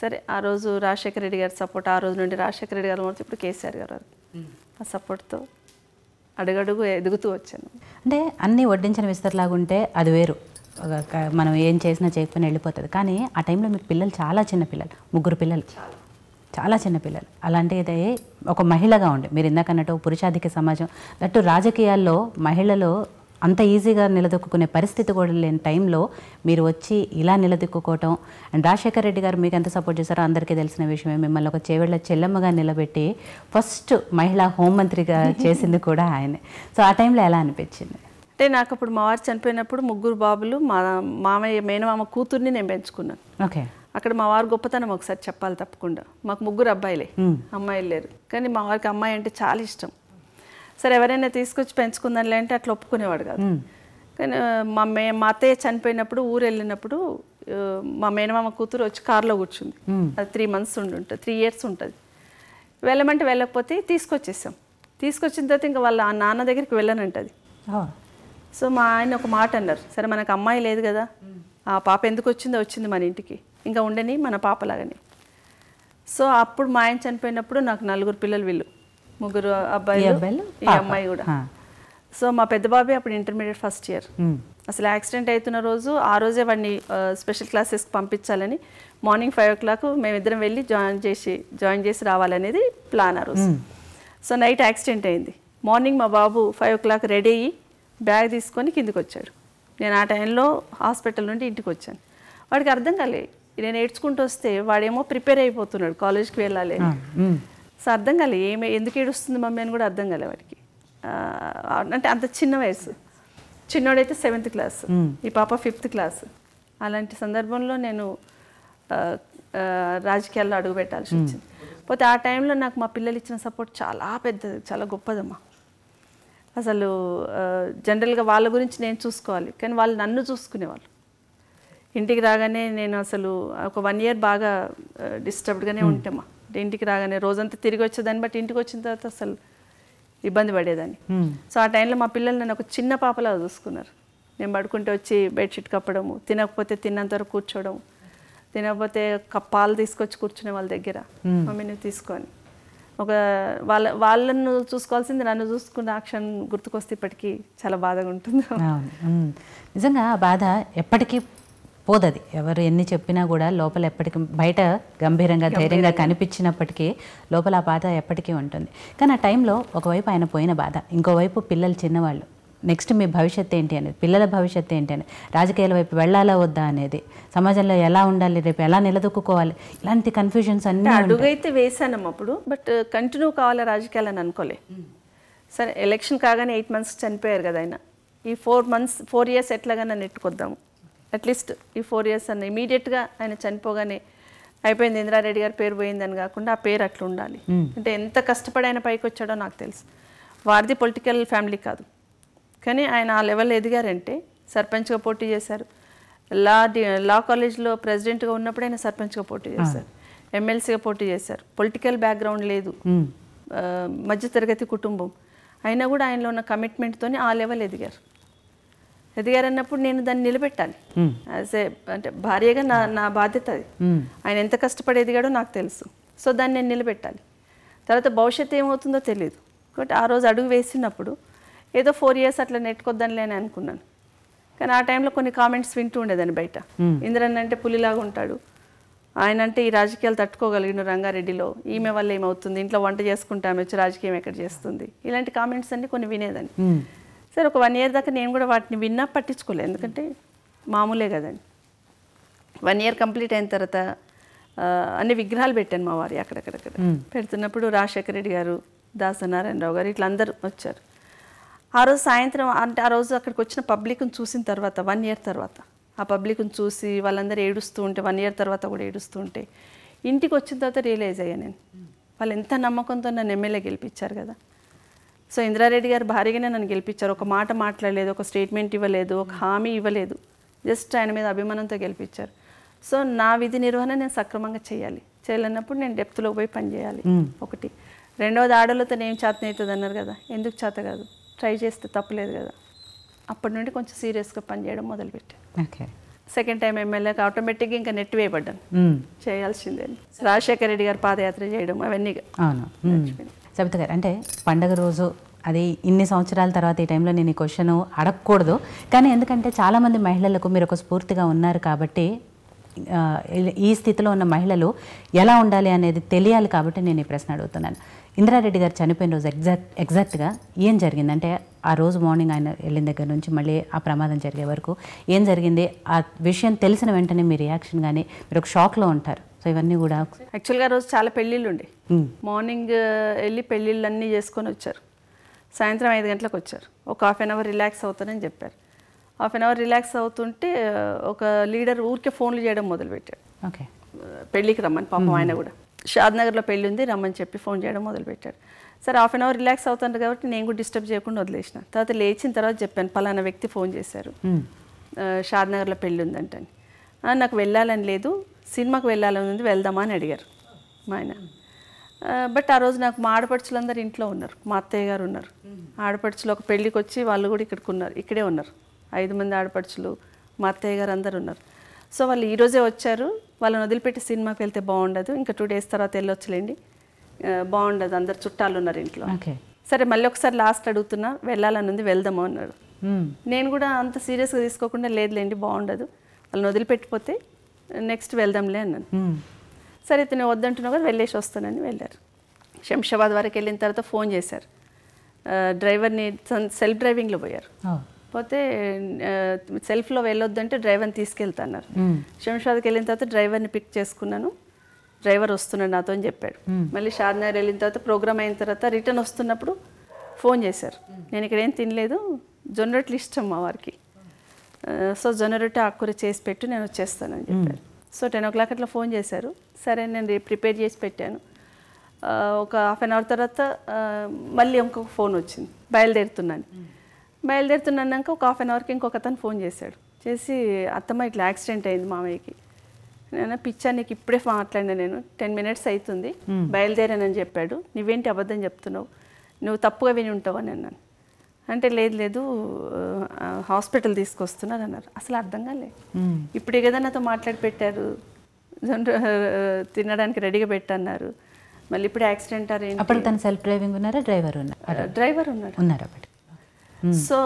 సరే ఆ రోజు రాజశేఖర రెడ్డి గారి సపోర్ట్ ఆ రోజు నుండి రాజశేఖర రెడ్డి గారు మొదటి ఇప్పుడు కేసీఆర్ గారు ఆ సపోర్ట్తో అడుగడుగు ఎదుగుతూ వచ్చాను
అంటే అన్నీ వడ్డించిన విస్తరలాగుంటే అది వేరు మనం ఏం చేసినా చేయకపోయినా వెళ్ళిపోతుంది కానీ ఆ టైంలో మీకు పిల్లలు చాలా చిన్న పిల్లలు ముగ్గురు పిల్లలు చాలా చిన్న పిల్లలు అలాంటిది ఒక మహిళగా ఉండే మీరు ఇందాక అన్నట్టు పురుషాధిక సమాజం అట్టు రాజకీయాల్లో మహిళలు అంత ఈజీగా నిలదొక్కునే పరిస్థితి కూడా లేని టైంలో మీరు వచ్చి ఇలా నిలదొక్కుకోవటం అండ్ రాజశేఖర్ రెడ్డి గారు మీకు ఎంత సపోర్ట్ చేశారో అందరికీ తెలిసిన విషయమే మిమ్మల్ని ఒక చేవేళ్ల చెల్లమ్మగా నిలబెట్టి ఫస్ట్ మహిళా హోంమంత్రిగా *laughs* చేసింది కూడా ఆయనే సో ఆ టైంలో ఎలా అనిపించింది
అంటే నాకు అప్పుడు మా వారు చనిపోయినప్పుడు ముగ్గురు బాబులు మా మామయ్య మేనమామ కూతుర్ని నేను పెంచుకున్నాను ఓకే అక్కడ మా వారు గొప్పతనం ఒకసారి చెప్పాలి తప్పకుండా మాకు ముగ్గురు అబ్బాయిలే అమ్మాయిలు లేరు కానీ మా వారికి అమ్మాయి అంటే చాలా ఇష్టం సరే ఎవరైనా తీసుకొచ్చి పెంచుకుందాం లేంటే అట్లా ఒప్పుకునేవాడు కాదు కానీ మా మే మా అత్తయ్య చనిపోయినప్పుడు ఊరు వెళ్ళినప్పుడు మా మేనమామ కూతురు వచ్చి కారులో కూర్చుంది అది త్రీ మంత్స్ ఉంటుంది త్రీ ఇయర్స్ ఉంటుంది వెళ్ళమంటే వెళ్ళకపోతే తీసుకొచ్చేసాం తీసుకొచ్చిన తర్వాత ఇంకా వాళ్ళ ఆ నాన్న దగ్గరికి వెళ్ళనంటది సో మా ఆయన ఒక మాట అన్నారు సరే మనకు అమ్మాయి లేదు కదా ఆ పాప ఎందుకు వచ్చిందో వచ్చింది మన ఇంటికి ఇంకా ఉండని మన పాపలాగని సో అప్పుడు మా ఆయన చనిపోయినప్పుడు నాకు నలుగురు పిల్లలు వీళ్ళు ముగ్గురు అబ్బాయిలు ఈ అమ్మాయి కూడా సో మా పెద్ద బాబే అప్పుడు ఇంటర్మీడియట్ ఫస్ట్ ఇయర్ అసలు యాక్సిడెంట్ అవుతున్న రోజు ఆ రోజే వాడిని స్పెషల్ క్లాసెస్కి పంపించాలని మార్నింగ్ ఫైవ్ ఓ క్లాక్ మేమిద్దరం వెళ్ళి జాయిన్ చేసి జాయిన్ చేసి రావాలనేది ప్లాన్ ఆ రోజు సో నైట్ యాక్సిడెంట్ అయింది మార్నింగ్ మా బాబు ఫైవ్ ఓ క్లాక్ రెడీ అయ్యి బ్యాగ్ తీసుకొని కిందికి వచ్చాడు నేను ఆ టైంలో హాస్పిటల్ నుండి ఇంటికి వచ్చాను వాడికి అర్థం కాలే నేను ఏడ్చుకుంటూ వస్తే వాడేమో ప్రిపేర్ అయిపోతున్నాడు కాలేజ్కి వెళ్ళాలి సో అర్థం కాలే ఏమి ఎందుకు ఏడుస్తుంది మమ్మీ అని కూడా అర్థం కాలే వాడికి అంటే అంత చిన్న వయసు చిన్నోడైతే సెవెంత్ క్లాస్ ఈ పాప ఫిఫ్త్ క్లాస్ అలాంటి సందర్భంలో నేను రాజకీయాల్లో అడుగు పెట్టాల్సి వచ్చింది పోతే ఆ టైంలో నాకు మా పిల్లలు ఇచ్చిన సపోర్ట్ చాలా పెద్దది చాలా గొప్పదమ్మా అసలు జనరల్గా వాళ్ళ గురించి నేను చూసుకోవాలి కానీ వాళ్ళు నన్ను చూసుకునేవాళ్ళు ఇంటికి రాగానే నేను అసలు ఒక వన్ ఇయర్ బాగా డిస్టర్బ్డ్గానే ఉంటామా అంటే ఇంటికి రాగానే రోజంతా తిరిగి వచ్చేదాన్ని బట్టి ఇంటికి వచ్చిన తర్వాత అసలు ఇబ్బంది పడేదాన్ని సో ఆ టైంలో మా పిల్లలు నన్ను ఒక చిన్న పాపలా చూసుకున్నారు నేను పడుకుంటే వచ్చి బెడ్షీట్ కప్పడము తినకపోతే తిన్నంత వరకు కూర్చోవడం తినకపోతే కప్పాలు తీసుకొచ్చి కూర్చునే వాళ్ళ దగ్గర మమ్మీని తీసుకొని ఒక వాళ్ళ వాళ్ళను చూసుకోవాల్సింది నన్ను చూసుకున్న క్షణం గుర్తుకొస్తే ఇప్పటికీ చాలా బాధగా ఉంటుంది
నిజంగా ఆ బాధ ఎప్పటికీ పోదది ఎవరు ఎన్ని చెప్పినా కూడా లోపల ఎప్పటికీ బయట గంభీరంగా ధైర్యంగా కనిపించినప్పటికీ లోపల ఆ బాధ ఎప్పటికీ ఉంటుంది కానీ ఆ టైంలో ఒకవైపు ఆయన పోయిన బాధ ఇంకోవైపు పిల్లలు చిన్నవాళ్ళు నెక్స్ట్ మీ భవిష్యత్ ఏంటి అనేది పిల్లల భవిష్యత్ ఏంటి అనేది రాజకీయాల వైపు వెళ్ళాలా వద్దా అనేది సమాజంలో ఎలా ఉండాలి రేపు ఎలా నిలదొక్కుకోవాలి ఇలాంటి కన్ఫ్యూజన్స్ అన్ని అడుగైతే
వేశాను అప్పుడు బట్ కంటిన్యూ uh, కావాలా రాజకీయాలని అనుకోలే hmm. సరే ఎలక్షన్ కాగానే ఎయిట్ మంత్స్ చనిపోయారు కదా ఆయన ఈ ఫోర్ మంత్స్ ఫోర్ ఇయర్స్ ఎట్లాగైనా నెట్టుకొద్దాము అట్లీస్ట్ ఈ ఫోర్ ఇయర్స్ అన్న ఇమీడియట్గా ఆయన చనిపోగానే అయిపోయింది ఇంద్రారెడ్డి గారి పేరు పోయిందని కాకుండా ఆ పేరు అట్లా ఉండాలి hmm. అంటే ఎంత కష్టపడి ఆయన పైకి వచ్చాడో నాకు తెలుసు వారిది పొలిటికల్ ఫ్యామిలీ కాదు కానీ ఆయన ఆ లెవెల్ ఎదిగారంటే సర్పంచ్గా పోటీ చేశారు లా లా కాలేజ్లో ప్రెసిడెంట్గా ఉన్నప్పుడు ఆయన సర్పంచ్గా పోటీ చేశారు ఎమ్మెల్సీగా పోటీ చేశారు పొలిటికల్ బ్యాక్గ్రౌండ్ లేదు hmm. మధ్యతరగతి కుటుంబం అయినా కూడా ఆయనలో ఉన్న కమిట్మెంట్తోనే ఆ లెవెల్ ఎదిగారు ఎదిగారన్నప్పుడు నేను దాన్ని నిలబెట్టాలి అంటే భార్యగా నా నా బాధ్యత అది ఆయన ఎంత కష్టపడి ఎదిగాడో నాకు తెలుసు సో దాన్ని నేను నిలబెట్టాలి తర్వాత భవిష్యత్తు ఏమవుతుందో తెలియదు కాబట్టి ఆ రోజు అడుగు వేసినప్పుడు ఏదో ఫోర్ ఇయర్స్ అట్లా నెట్టుకొద్దని అని అనుకున్నాను కానీ ఆ టైంలో కొన్ని కామెంట్స్ వింటూ ఉండేదాన్ని బయట ఇంద్రన్ అంటే పులిలాగా ఉంటాడు ఆయన అంటే ఈ రాజకీయాలు తట్టుకోగలిగిన రంగారెడ్డిలో ఈమె వల్ల ఏమవుతుంది ఇంట్లో వంట చేసుకుంటామె వచ్చి రాజకీయం ఎక్కడ చేస్తుంది ఇలాంటి కామెంట్స్ అన్ని కొన్ని వినేదాన్ని సరే ఒక వన్ ఇయర్ దాకా నేను కూడా వాటిని విన్నా పట్టించుకోలేదు ఎందుకంటే మామూలే కదండి వన్ ఇయర్ కంప్లీట్ అయిన తర్వాత అన్ని విగ్రహాలు పెట్టాను మా వారి అక్కడక్కడక్కడ పెడుతున్నప్పుడు రాజశేఖర రెడ్డి గారు దాసనారాయణరావు గారు ఇట్లా అందరూ వచ్చారు ఆ రోజు సాయంత్రం అంటే ఆ రోజు అక్కడికి వచ్చిన పబ్లిక్ని చూసిన తర్వాత వన్ ఇయర్ తర్వాత ఆ పబ్లిక్ని చూసి వాళ్ళందరూ ఏడుస్తూ ఉంటే వన్ ఇయర్ తర్వాత కూడా ఏడుస్తూ ఉంటే ఇంటికి వచ్చిన తర్వాత రియలైజ్ అయ్యా నేను వాళ్ళు ఎంత నమ్మకంతో నన్ను ఎమ్మెల్యే గెలిపించారు కదా సో ఇంద్రారెడ్డి గారు భారీగానే నన్ను గెలిపించారు ఒక మాట మాట్లాడలేదు ఒక స్టేట్మెంట్ ఇవ్వలేదు ఒక హామీ ఇవ్వలేదు జస్ట్ ఆయన మీద అభిమానంతో గెలిపించారు సో నా విధి నిర్వహణ నేను సక్రమంగా చేయాలి చేయాలన్నప్పుడు నేను డెప్త్లో పోయి పనిచేయాలి ఒకటి రెండవది ఆడలతో నేను చేతన అన్నారు కదా ఎందుకు చేత కాదు ట్రై చేస్తే తప్పలేదు కదా అప్పటి నుండి కొంచెం సీరియస్గా పనిచేయడం మొదలుపెట్టాను సెకండ్ టైం ఎమ్మెల్యేకి ఆటోమేటిక్గా ఇంకా నెట్ వేయబడ్డాను చేయాల్సిందే రాజశేఖర రెడ్డి గారు పాదయాత్ర చేయడం అవన్నీ
సబిత గారు అంటే పండగ రోజు అది ఇన్ని సంవత్సరాల తర్వాత ఈ టైంలో నేను ఈ క్వశ్చన్ అడగకూడదు కానీ ఎందుకంటే చాలామంది మహిళలకు మీరు ఒక స్ఫూర్తిగా ఉన్నారు కాబట్టి ఈ స్థితిలో ఉన్న మహిళలు ఎలా ఉండాలి అనేది తెలియాలి కాబట్టి నేను ఈ ప్రశ్న అడుగుతున్నాను ఇందిరారెడ్డి గారు చనిపోయిన రోజు ఎగ్జాక్ట్ ఎగ్జాక్ట్గా ఏం జరిగిందంటే ఆ రోజు మార్నింగ్ ఆయన వెళ్ళిన దగ్గర నుంచి మళ్ళీ ఆ ప్రమాదం జరిగే వరకు ఏం జరిగింది ఆ విషయం తెలిసిన వెంటనే మీ రియాక్షన్ కానీ మీరు ఒక షాక్లో ఉంటారు సో ఇవన్నీ కూడా
యాక్చువల్గా రోజు చాలా పెళ్ళిళ్ళు ఉండే మార్నింగ్ uh, వెళ్ళి పెళ్ళిళ్ళన్నీ చేసుకొని వచ్చారు సాయంత్రం ఐదు గంటలకు వచ్చారు ఒక హాఫ్ అన్ అవర్ రిలాక్స్ అవుతానని చెప్పారు హాఫ్ అన్ అవర్ రిలాక్స్ అవుతుంటే uh, ఒక లీడర్ ఊరికే ఫోన్లు చేయడం మొదలుపెట్టాడు ఓకే uh, పెళ్ళికి రమ్మని పాపం ఆయన కూడా షాద్నగర్లో పెళ్ళి ఉంది రమ్మని చెప్పి ఫోన్ చేయడం మొదలుపెట్టాడు sir half an hour relax అవుతాను కాబట్టి నేను కూడా డిస్టర్బ్ చేయకుండా వదిలేసిన తర్వాత లేచిన తర్వాత చెప్పాను పలానా వ్యక్తి ఫోన్ చేశారు షాద్నగర్లో పెళ్ళి ఉందంటని నాకు వెళ్ళాలని లేదు సినిమాకి వెళ్ళాలని ఉంది వెళ్దామా అని అడిగారు మా ఆయన బట్ ఆ రోజు నాకు మా అందరు ఇంట్లో ఉన్నారు మా అత్తయ్య గారు ఉన్నారు ఆడపడుచులు ఒక పెళ్ళికి వచ్చి వాళ్ళు కూడా ఇక్కడికి ఉన్నారు ఇక్కడే ఉన్నారు ఐదు మంది ఆడపడుచులు మా అత్తయ్య గారు అందరు ఉన్నారు సో వాళ్ళు ఈరోజే వచ్చారు వాళ్ళని వదిలిపెట్టి సినిమాకి వెళ్తే బాగుండదు ఇంకా టూ డేస్ తర్వాత వెళ్ళొచ్చులేండి బాగుండదు అందరు చుట్టాలు ఉన్నారు ఇంట్లో సరే మళ్ళీ ఒకసారి లాస్ట్ అడుగుతున్నా వెళ్ళాలని ఉంది వెళ్దాము అన్నాడు నేను కూడా అంత సీరియస్గా తీసుకోకుండా లేదులేండి బాగుండదు వాళ్ళని వదిలిపెట్టిపోతే నెక్స్ట్ వెళ్దాంలే అన్నాను hmm. సరే ఇతను వద్దంటున్నావు కదా వెళ్ళేసి వస్తానని వెళ్ళారు శంషాబాద్ వరకు వెళ్ళిన తర్వాత ఫోన్ చేశారు డ్రైవర్ని సెల్ఫ్ డ్రైవింగ్లో పోయారు పోతే సెల్ఫ్లో వెళ్ళొద్దంటే డ్రైవర్ని తీసుకెళ్తాన్నారు hmm. శంషాబాద్కి వెళ్ళిన తర్వాత డ్రైవర్ని పిక్ చేసుకున్నాను డ్రైవర్ వస్తున్నాడు నాతో అని చెప్పాడు hmm. మళ్ళీ షార్నగర్ వెళ్ళిన తర్వాత ప్రోగ్రామ్ అయిన తర్వాత రిటర్న్ వస్తున్నప్పుడు ఫోన్ చేశారు నేను ఇక్కడ ఏం తినలేదు జొన్నట్లు ఇష్టం మా వారికి సో జొన్నరొట్టె ఆకుకూర చేసి పెట్టు నేను వచ్చేస్తానని చెప్పారు సో టెన్ ఓ క్లాక్ అట్లా ఫోన్ చేశారు సరే నేను ప్రిపేర్ చేసి పెట్టాను ఒక హాఫ్ అన్ అవర్ తర్వాత మళ్ళీ ఇంకొక ఫోన్ వచ్చింది బయలుదేరుతున్నాను బయలుదేరుతున్నాక ఒక హాఫ్ అన్ అవర్కి ఇంకొక అతను ఫోన్ చేశాడు చేసి అత్తమ్మ ఇట్లా యాక్సిడెంట్ అయింది మామయ్యకి నేను పిచ్చా నీకు ఇప్పుడే మాట్లాడినా నేను టెన్ మినిట్స్ అవుతుంది బయలుదేరానని చెప్పాడు నువ్వేంటి అబద్ధం చెప్తున్నావు నువ్వు తప్పుగా విని ఉంటావు అని అన్నాను అంటే లేదు లేదు హాస్పిటల్ తీసుకొస్తున్నారు అన్నారు అసలు అర్థం కాలే ఇప్పుడే కదా నాతో మాట్లాడి పెట్టారు తినడానికి రెడీగా పెట్టన్నారు మళ్ళీ ఇప్పుడు యాక్సిడెంట్ అరే అప్పుడు
తను సెల్ఫ్ డ్రైవింగ్ ఉన్నారా డ్రైవర్ ఉన్నారు డ్రైవర్ ఉన్నారు ఉన్నారు అప్పుడు
సో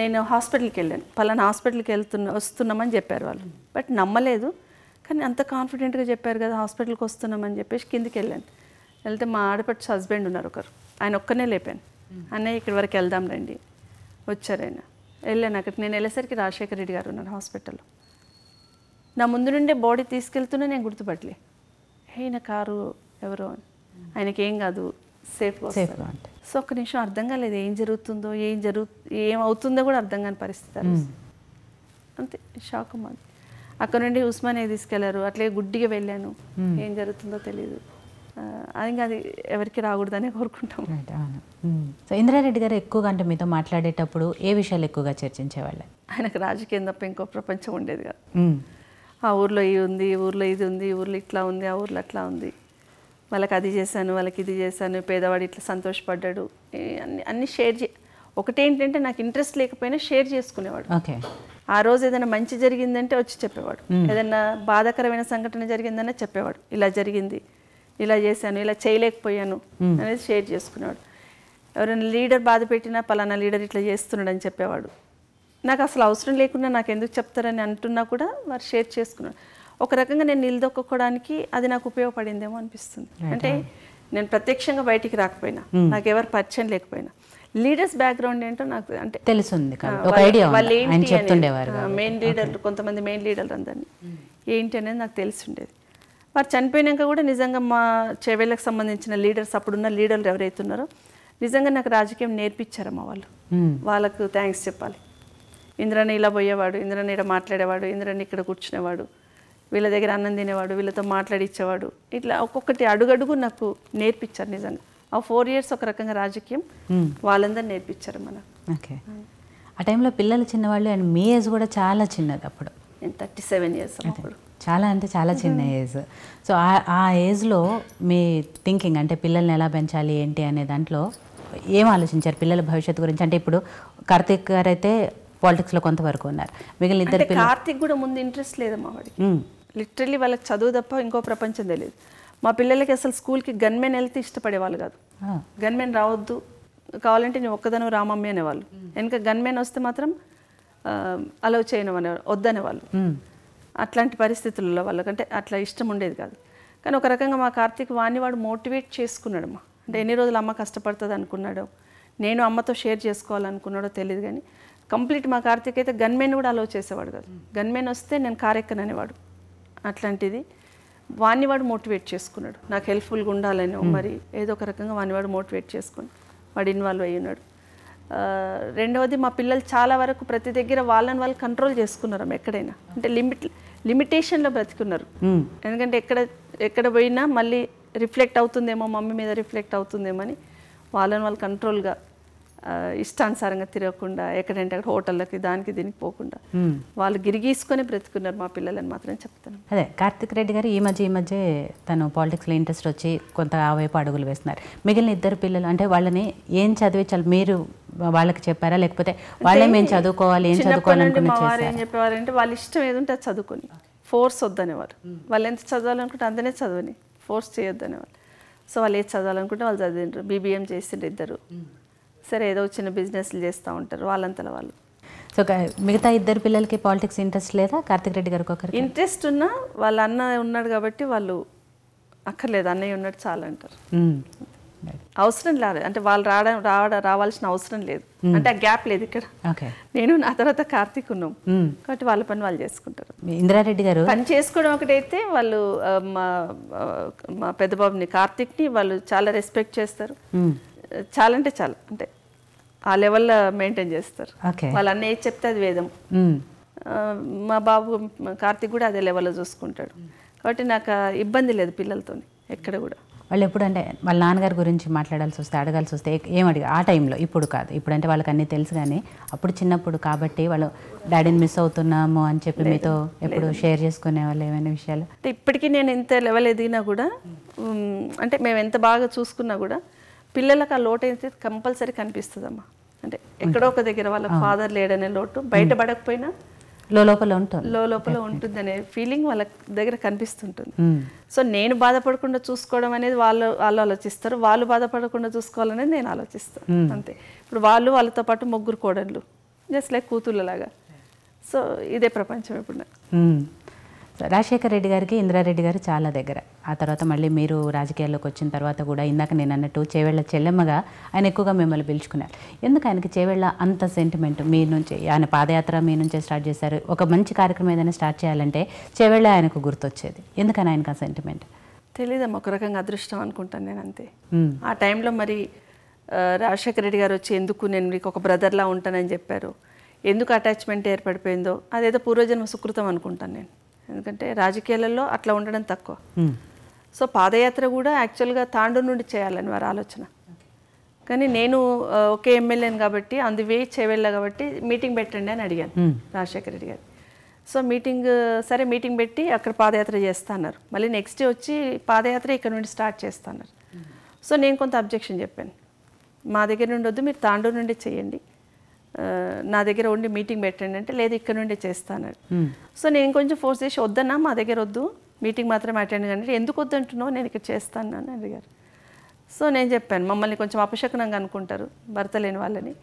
నేను హాస్పిటల్కి వెళ్ళాను పలానా హాస్పిటల్కి వెళ్తున్న వస్తున్నామని చెప్పారు వాళ్ళు బట్ నమ్మలేదు కానీ అంత కాన్ఫిడెంట్గా చెప్పారు కదా హాస్పిటల్కి వస్తున్నామని చెప్పేసి కిందికి వెళ్ళాను వెళ్తే మా ఆడపడ్చ హస్బెండ్ ఉన్నారు ఒకరు ఆయన ఒక్కనే లేపాను అన్నయ్య ఇక్కడి వరకు వెళ్దాం రండి వచ్చారాయన వెళ్ళాను అక్కడికి నేను వెళ్ళేసరికి రాజశేఖర రెడ్డి గారు ఉన్నారు హాస్పిటల్లో నా ముందు నుండే బాడీ తీసుకెళ్తూనే నేను గుర్తుపట్టలే హే కారు ఎవరో అని ఏం కాదు సేఫ్గా అంటే సో ఒక్క నిమిషం అర్థం కాలేదు ఏం జరుగుతుందో ఏం జరుగు ఏమవుతుందో కూడా అర్థం కాని పరిస్థితి అంతే షాక్ మాది అక్కడ నుండి ఉస్మానే తీసుకెళ్లారు అట్లే గుడ్డిగా వెళ్ళాను ఏం జరుగుతుందో తెలియదు ఇంకా అది ఎవరికి రాకూడదనే కోరుకుంటాం
సో ఇంద్రారెడ్డి గారు ఎక్కువగా అంటే మీతో మాట్లాడేటప్పుడు ఏ విషయాలు ఎక్కువగా చర్చించేవాళ్ళు
ఆయనకు రాజకీయం తప్ప ఇంకో ప్రపంచం ఉండేది కదా ఆ ఊర్లో ఇది ఉంది ఊర్లో ఇది ఉంది ఊర్లో ఇట్లా ఉంది ఆ ఊర్లో అట్లా ఉంది వాళ్ళకి అది చేశాను వాళ్ళకి ఇది చేశాను పేదవాడు ఇట్లా సంతోషపడ్డాడు అన్ని అన్ని షేర్ చే ఒకటేంటంటే నాకు ఇంట్రెస్ట్ లేకపోయినా షేర్ చేసుకునేవాడు ఓకే ఆ రోజు ఏదైనా మంచి జరిగిందంటే వచ్చి చెప్పేవాడు ఏదైనా బాధాకరమైన సంఘటన జరిగిందనే చెప్పేవాడు ఇలా జరిగింది ఇలా చేశాను ఇలా చేయలేకపోయాను అనేది షేర్ చేసుకున్నాడు ఎవరైనా లీడర్ బాధ పెట్టినా పలానా లీడర్ ఇట్లా చేస్తున్నాడు అని చెప్పేవాడు నాకు అసలు అవసరం లేకుండా నాకు ఎందుకు చెప్తారని అంటున్నా కూడా వారు షేర్ చేసుకున్నాడు ఒక రకంగా నేను నిలదొక్కడానికి అది నాకు ఉపయోగపడిందేమో అనిపిస్తుంది అంటే నేను ప్రత్యక్షంగా బయటికి రాకపోయినా నాకు ఎవరు పరిచయం లేకపోయినా లీడర్స్ బ్యాక్గ్రౌండ్ ఏంటో నాకు అంటే
తెలుసుంది వాళ్ళు ఏంటి
మెయిన్ లీడర్లు కొంతమంది మెయిన్ లీడర్ అందరినీ ఏంటి అనేది నాకు తెలిసి ఉండేది వారు చనిపోయినాక కూడా నిజంగా మా చెవేళ్ళకు సంబంధించిన లీడర్స్ అప్పుడున్న లీడర్లు ఎవరైతే ఉన్నారో నిజంగా నాకు రాజకీయం నేర్పించారు వాళ్ళు hmm. వాళ్ళకు థ్యాంక్స్ చెప్పాలి ఇంద్రని ఇలా పోయేవాడు ఇంద్రని ఇలా మాట్లాడేవాడు ఇంద్రని ఇక్కడ కూర్చునేవాడు వీళ్ళ దగ్గర అన్నం తినేవాడు వీళ్ళతో మాట్లాడిచ్చేవాడు ఇట్లా ఒక్కొక్కటి అడుగడుగు నాకు నేర్పించారు నిజంగా ఆ ఫోర్ ఇయర్స్ ఒక రకంగా రాజకీయం hmm. వాళ్ళందరూ నేర్పించారు మన
ఓకే ఆ టైంలో పిల్లలు చిన్నవాళ్ళు అండ్ మీ ఏజ్ కూడా చాలా చిన్నది అప్పుడు నేను థర్టీ సెవెన్ ఇయర్స్ అప్పుడు చాలా అంటే చాలా చిన్న ఏజ్ సో ఆ ఏజ్లో మీ థింకింగ్ అంటే పిల్లల్ని ఎలా పెంచాలి ఏంటి అనే దాంట్లో ఏం ఆలోచించారు పిల్లల భవిష్యత్తు గురించి అంటే ఇప్పుడు కార్తీక్ గారు అయితే పాలిటిక్స్లో కొంతవరకు ఉన్నారు మిగిలిన ఇద్దరు కార్తీక్
కూడా ముందు ఇంట్రెస్ట్ లేదు వాడికి లిటరలీ వాళ్ళకి చదువు తప్ప ఇంకో ప్రపంచం తెలియదు మా పిల్లలకి అసలు స్కూల్కి గన్మెన్ వెళ్తే ఇష్టపడేవాళ్ళు కాదు గన్మెన్ రావద్దు కావాలంటే నేను ఒక్కదనం రామమ్మే అనేవాళ్ళు వెనక గన్మెన్ వస్తే మాత్రం అలౌ చేయను అనేవాళ్ళు వద్దనేవాళ్ళు అట్లాంటి పరిస్థితులలో వాళ్ళకంటే అట్లా ఇష్టం ఉండేది కాదు కానీ ఒక రకంగా మా కార్తీక్ వాణ్ణి వాడు మోటివేట్ చేసుకున్నాడు అమ్మ అంటే ఎన్ని రోజులు అమ్మ కష్టపడుతుంది అనుకున్నాడో నేను అమ్మతో షేర్ చేసుకోవాలనుకున్నాడో తెలియదు కానీ కంప్లీట్ మా కార్తీక్ అయితే గన్మెన్ కూడా అలో చేసేవాడు కాదు గన్మెన్ వస్తే నేను కారెక్కననేవాడు అట్లాంటిది వాణ్ణి వాడు మోటివేట్ చేసుకున్నాడు నాకు హెల్ప్ఫుల్గా ఉండాలని మరి ఏదో ఒక రకంగా వాణ్ణి వాడు మోటివేట్ చేసుకుని వాడు ఇన్వాల్వ్ అయ్యి ఉన్నాడు రెండవది మా పిల్లలు చాలా వరకు ప్రతి దగ్గర వాళ్ళని వాళ్ళు కంట్రోల్ చేసుకున్నారు ఎక్కడైనా అంటే లిమిట్ లిమిటేషన్లో బ్రతికున్నారు ఎందుకంటే ఎక్కడ ఎక్కడ పోయినా మళ్ళీ రిఫ్లెక్ట్ అవుతుందేమో మమ్మీ మీద రిఫ్లెక్ట్ అవుతుందేమో అని వాళ్ళని వాళ్ళు కంట్రోల్గా ఇష్టానుసారంగా తిరగకుండా ఎక్కడంటే అక్కడ హోటళ్ళకి దానికి దీనికి పోకుండా వాళ్ళు గిరిగీసుకొని బ్రతుకున్నారు మా పిల్లలని మాత్రం చెప్తాను
అదే కార్తిక్ రెడ్డి గారు ఈ మధ్య ఈ మధ్య తను పాలిటిక్స్లో ఇంట్రెస్ట్ వచ్చి కొంత ఆ వైపు అడుగులు వేస్తున్నారు మిగిలిన ఇద్దరు పిల్లలు అంటే వాళ్ళని ఏం చదివించాలి మీరు వాళ్ళకి చెప్పారా లేకపోతే వాళ్ళే మేము చదువుకోవాలి ఏం చదువుకోవాలనుకుని ఏం
చెప్పేవారంటే వాళ్ళ ఇష్టం ఏది ఉంటే చదువుకుని ఫోర్స్ వద్దనేవారు వాళ్ళు ఎంత చదవాలనుకుంటే అంతనే చదవని ఫోర్స్ చేయొద్దనేవాళ్ళు సో వాళ్ళు ఏది చదవాలనుకుంటే వాళ్ళు చదివిండ్రు బీబీఎం చేసిండ్రు ఇద్దరు సరే ఏదో చిన్న బిజినెస్లు చేస్తూ ఉంటారు వాళ్ళంతల వాళ్ళు
సో మిగతా ఇద్దరు పిల్లలకి పాలిటిక్స్ ఇంట్రెస్ట్ లేదా కార్తిక్ రెడ్డి గారికి ఒకరు
ఇంట్రెస్ట్ ఉన్నా వాళ్ళ అన్న ఉన్నాడు కాబట్టి వాళ్ళు అక్కర్లేదు అన్నయ్య ఉన్నట్టు చాలా అంటారు hmm. అవసరం లేదు అంటే వాళ్ళు రావడం రావడం రావాల్సిన అవసరం లేదు hmm. అంటే ఆ గ్యాప్ లేదు ఇక్కడ నేను నా తర్వాత కార్తీక్ ఉన్నాం hmm. కాబట్టి వాళ్ళ పని వాళ్ళు చేసుకుంటారు
ఇందిరారెడ్డి గారు పని
చేసుకోవడం ఒకటైతే వాళ్ళు మా పెద్దబాబుని కార్తీక్ని వాళ్ళు చాలా రెస్పెక్ట్ చేస్తారు చాలా అంటే చాలా అంటే ఆ లెవెల్లో మెయింటైన్ చేస్తారు వాళ్ళు అన్నీ చెప్తే అది వేదం hmm. మా బాబు కార్తీక్ కూడా అదే లెవెల్లో చూసుకుంటాడు కాబట్టి నాకు ఇబ్బంది లేదు పిల్లలతో ఎక్కడ కూడా
వాళ్ళు ఎప్పుడు అంటే వాళ్ళ నాన్నగారి గురించి మాట్లాడాల్సి వస్తే అడగాల్సి వస్తే ఏం అడిగా ఆ టైంలో ఇప్పుడు కాదు ఇప్పుడు అంటే వాళ్ళకి అన్నీ తెలుసు కానీ అప్పుడు చిన్నప్పుడు కాబట్టి వాళ్ళు డాడీని మిస్ అవుతున్నాము అని చెప్పి మీతో ఎప్పుడు షేర్ చేసుకునే వాళ్ళు ఏమైనా విషయాలు
అంటే ఇప్పటికీ నేను ఎంత లెవెల్ ఎదిగినా కూడా అంటే మేము ఎంత బాగా చూసుకున్నా కూడా పిల్లలకు ఆ లోటు అయితే కంపల్సరీ కనిపిస్తుందమ్మా అంటే ఎక్కడో ఒక దగ్గర వాళ్ళ ఫాదర్ లేడనే లోటు బయటపడకపోయినా లోపల ఉంటుంది లోపల ఉంటుంది అనే ఫీలింగ్ వాళ్ళ దగ్గర కనిపిస్తుంటుంది సో నేను బాధపడకుండా చూసుకోవడం అనేది వాళ్ళు వాళ్ళు ఆలోచిస్తారు వాళ్ళు బాధపడకుండా చూసుకోవాలనేది నేను ఆలోచిస్తాను అంతే ఇప్పుడు వాళ్ళు వాళ్ళతో పాటు ముగ్గురు కోడళ్ళు జస్ట్ లైక్ కూతుళ్ళలాగా సో ఇదే ప్రపంచం ఇప్పుడు నాకు
రాజశేఖర రెడ్డి గారికి ఇందిరారెడ్డి గారు చాలా దగ్గర ఆ తర్వాత మళ్ళీ మీరు రాజకీయాల్లోకి వచ్చిన తర్వాత కూడా ఇందాక నేను అన్నట్టు చేవేళ్ల చెల్లెమ్మగా ఆయన ఎక్కువగా మిమ్మల్ని పిలుచుకున్నారు ఎందుకు ఆయనకి చేవేళ్ల అంత సెంటిమెంట్ మీ నుంచి ఆయన పాదయాత్ర మీ నుంచే స్టార్ట్ చేశారు ఒక మంచి కార్యక్రమం ఏదైనా స్టార్ట్ చేయాలంటే చేవేళ్ళ ఆయనకు గుర్తొచ్చేది ఎందుకని ఆయనకు ఆ సెంటిమెంట్
తెలియదమ్మా ఒక రకంగా అదృష్టం అనుకుంటాను నేను అంతే ఆ టైంలో మరి రాజశేఖర రెడ్డి గారు వచ్చి ఎందుకు నేను మీకు ఒక బ్రదర్లా ఉంటానని చెప్పారు ఎందుకు అటాచ్మెంట్ ఏర్పడిపోయిందో అదేదో పూర్వజన్మ సుకృతం అనుకుంటాను నేను ఎందుకంటే రాజకీయాలలో అట్లా ఉండడం తక్కువ సో పాదయాత్ర కూడా యాక్చువల్గా తాండూరు నుండి చేయాలని వారి ఆలోచన కానీ నేను ఒకే ఎమ్మెల్యేని కాబట్టి అందు వే చేవెళ్ళ కాబట్టి మీటింగ్ పెట్టండి అని అడిగాను రాజశేఖర రెడ్డి గారు సో మీటింగ్ సరే మీటింగ్ పెట్టి అక్కడ పాదయాత్ర చేస్తాన్నారు మళ్ళీ నెక్స్ట్ డే వచ్చి పాదయాత్ర ఇక్కడ నుండి స్టార్ట్ చేస్తాన్నారు సో నేను కొంత అబ్జెక్షన్ చెప్పాను మా దగ్గర నుండి వద్దు మీరు తాండూరు నుండి చేయండి నా దగ్గర ఉండి మీటింగ్ పెట్టండి అంటే లేదు ఇక్కడ నుండి చేస్తాను hmm. సో నేను కొంచెం ఫోర్స్ చేసి వద్దన్నా మా దగ్గర వద్దు మీటింగ్ మాత్రమే అటెండ్ కానీ ఎందుకు వద్దంటున్నావు నేను ఇక్కడ చేస్తాను అని అడిగారు సో నేను చెప్పాను మమ్మల్ని కొంచెం అపశకునంగా అనుకుంటారు భర్త లేని వాళ్ళని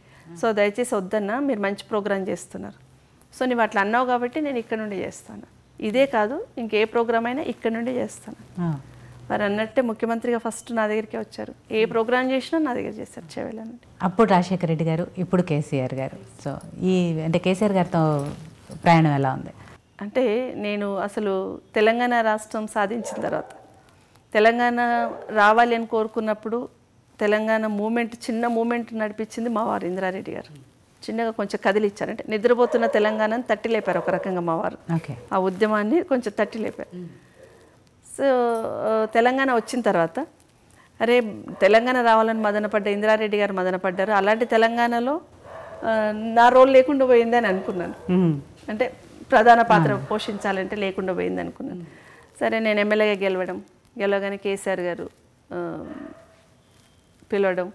సో దయచేసి వద్దన్నా మీరు మంచి ప్రోగ్రామ్ చేస్తున్నారు సో నువ్వు అట్లా అన్నావు కాబట్టి నేను ఇక్కడ నుండి చేస్తాను ఇదే కాదు ఇంకే ప్రోగ్రామ్ అయినా ఇక్కడ నుండి చేస్తాను మరి అన్నట్టే ముఖ్యమంత్రిగా ఫస్ట్ నా దగ్గరికి వచ్చారు ఏ hmm. ప్రోగ్రామ్ చేసినా నా దగ్గర చేశారు చెవిలండి
అప్పుడు రాజశేఖర రెడ్డి గారు ఇప్పుడు కేసీఆర్ గారు సో ఈ అంటే కేసీఆర్ గారితో ప్రయాణం ఎలా ఉంది
అంటే నేను అసలు తెలంగాణ రాష్ట్రం సాధించిన తర్వాత తెలంగాణ రావాలి అని కోరుకున్నప్పుడు తెలంగాణ మూమెంట్ చిన్న మూమెంట్ నడిపించింది మా వారు గారు చిన్నగా కొంచెం కదిలిచ్చారు అంటే నిద్రపోతున్న తెలంగాణని తట్టి లేపారు ఒక రకంగా మా వారు ఆ ఉద్యమాన్ని కొంచెం తట్టి లేపారు hmm. తెలంగాణ వచ్చిన తర్వాత అరే తెలంగాణ రావాలని మదనపడ్డ ఇందిరారెడ్డి గారు మదనపడ్డారు అలాంటి తెలంగాణలో నా రోల్ లేకుండా పోయిందని అనుకున్నాను అంటే ప్రధాన పాత్ర పోషించాలంటే లేకుండా పోయింది అనుకున్నాను సరే నేను ఎమ్మెల్యేగా గెలవడం గెలవగానే కేసీఆర్ గారు పిలవడం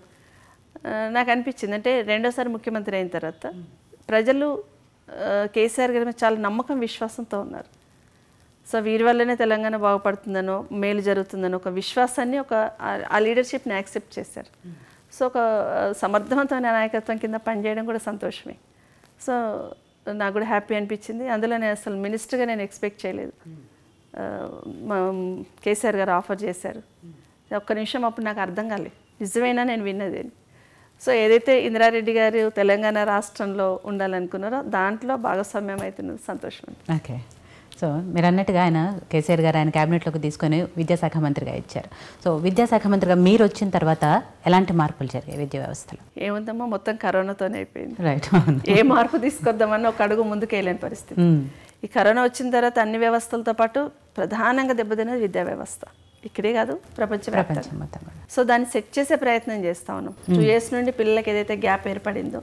నాకు అనిపించింది అంటే రెండోసారి ముఖ్యమంత్రి అయిన తర్వాత ప్రజలు కేసీఆర్ గారి మీద చాలా నమ్మకం విశ్వాసంతో ఉన్నారు సో వీరి వల్లనే తెలంగాణ బాగుపడుతుందనో మేలు జరుగుతుందనో ఒక విశ్వాసాన్ని ఒక ఆ లీడర్షిప్ని యాక్సెప్ట్ చేశారు సో ఒక సమర్థవంతమైన నాయకత్వం కింద పనిచేయడం కూడా సంతోషమే సో నాకు కూడా హ్యాపీ అనిపించింది అందులో నేను అసలు మినిస్టర్గా నేను ఎక్స్పెక్ట్ చేయలేదు కేసీఆర్ గారు ఆఫర్ చేశారు ఒక్క నిమిషం అప్పుడు నాకు అర్థం కాలేదు నిజమైనా నేను విన్నది సో ఏదైతే ఇందిరారెడ్డి గారు తెలంగాణ రాష్ట్రంలో ఉండాలనుకున్నారో దాంట్లో భాగస్వామ్యం అవుతున్నది సంతోషం
ఓకే సో మీరు అన్నట్టుగా ఆయన కేసీఆర్ గారు ఆయన క్యాబినెట్లోకి తీసుకొని విద్యాశాఖ మంత్రిగా ఇచ్చారు సో విద్యాశాఖ మంత్రిగా మీరు వచ్చిన తర్వాత ఎలాంటి మార్పులు జరిగాయి విద్యా వ్యవస్థలో
ఏముందమ్మా మొత్తం కరోనాతోనే అయిపోయింది రైట్ ఏ మార్పు తీసుకొద్దామన్నా ఒక అడుగు ముందుకు వెళ్ళని పరిస్థితి ఈ కరోనా వచ్చిన తర్వాత అన్ని వ్యవస్థలతో పాటు ప్రధానంగా దెబ్బతిన్నది విద్యా వ్యవస్థ ఇక్కడే కాదు ప్రపంచం సో దాన్ని సెట్ చేసే ప్రయత్నం చేస్తా ఉన్నాం టూ ఇయర్స్ నుండి పిల్లలకి ఏదైతే గ్యాప్ ఏర్పడిందో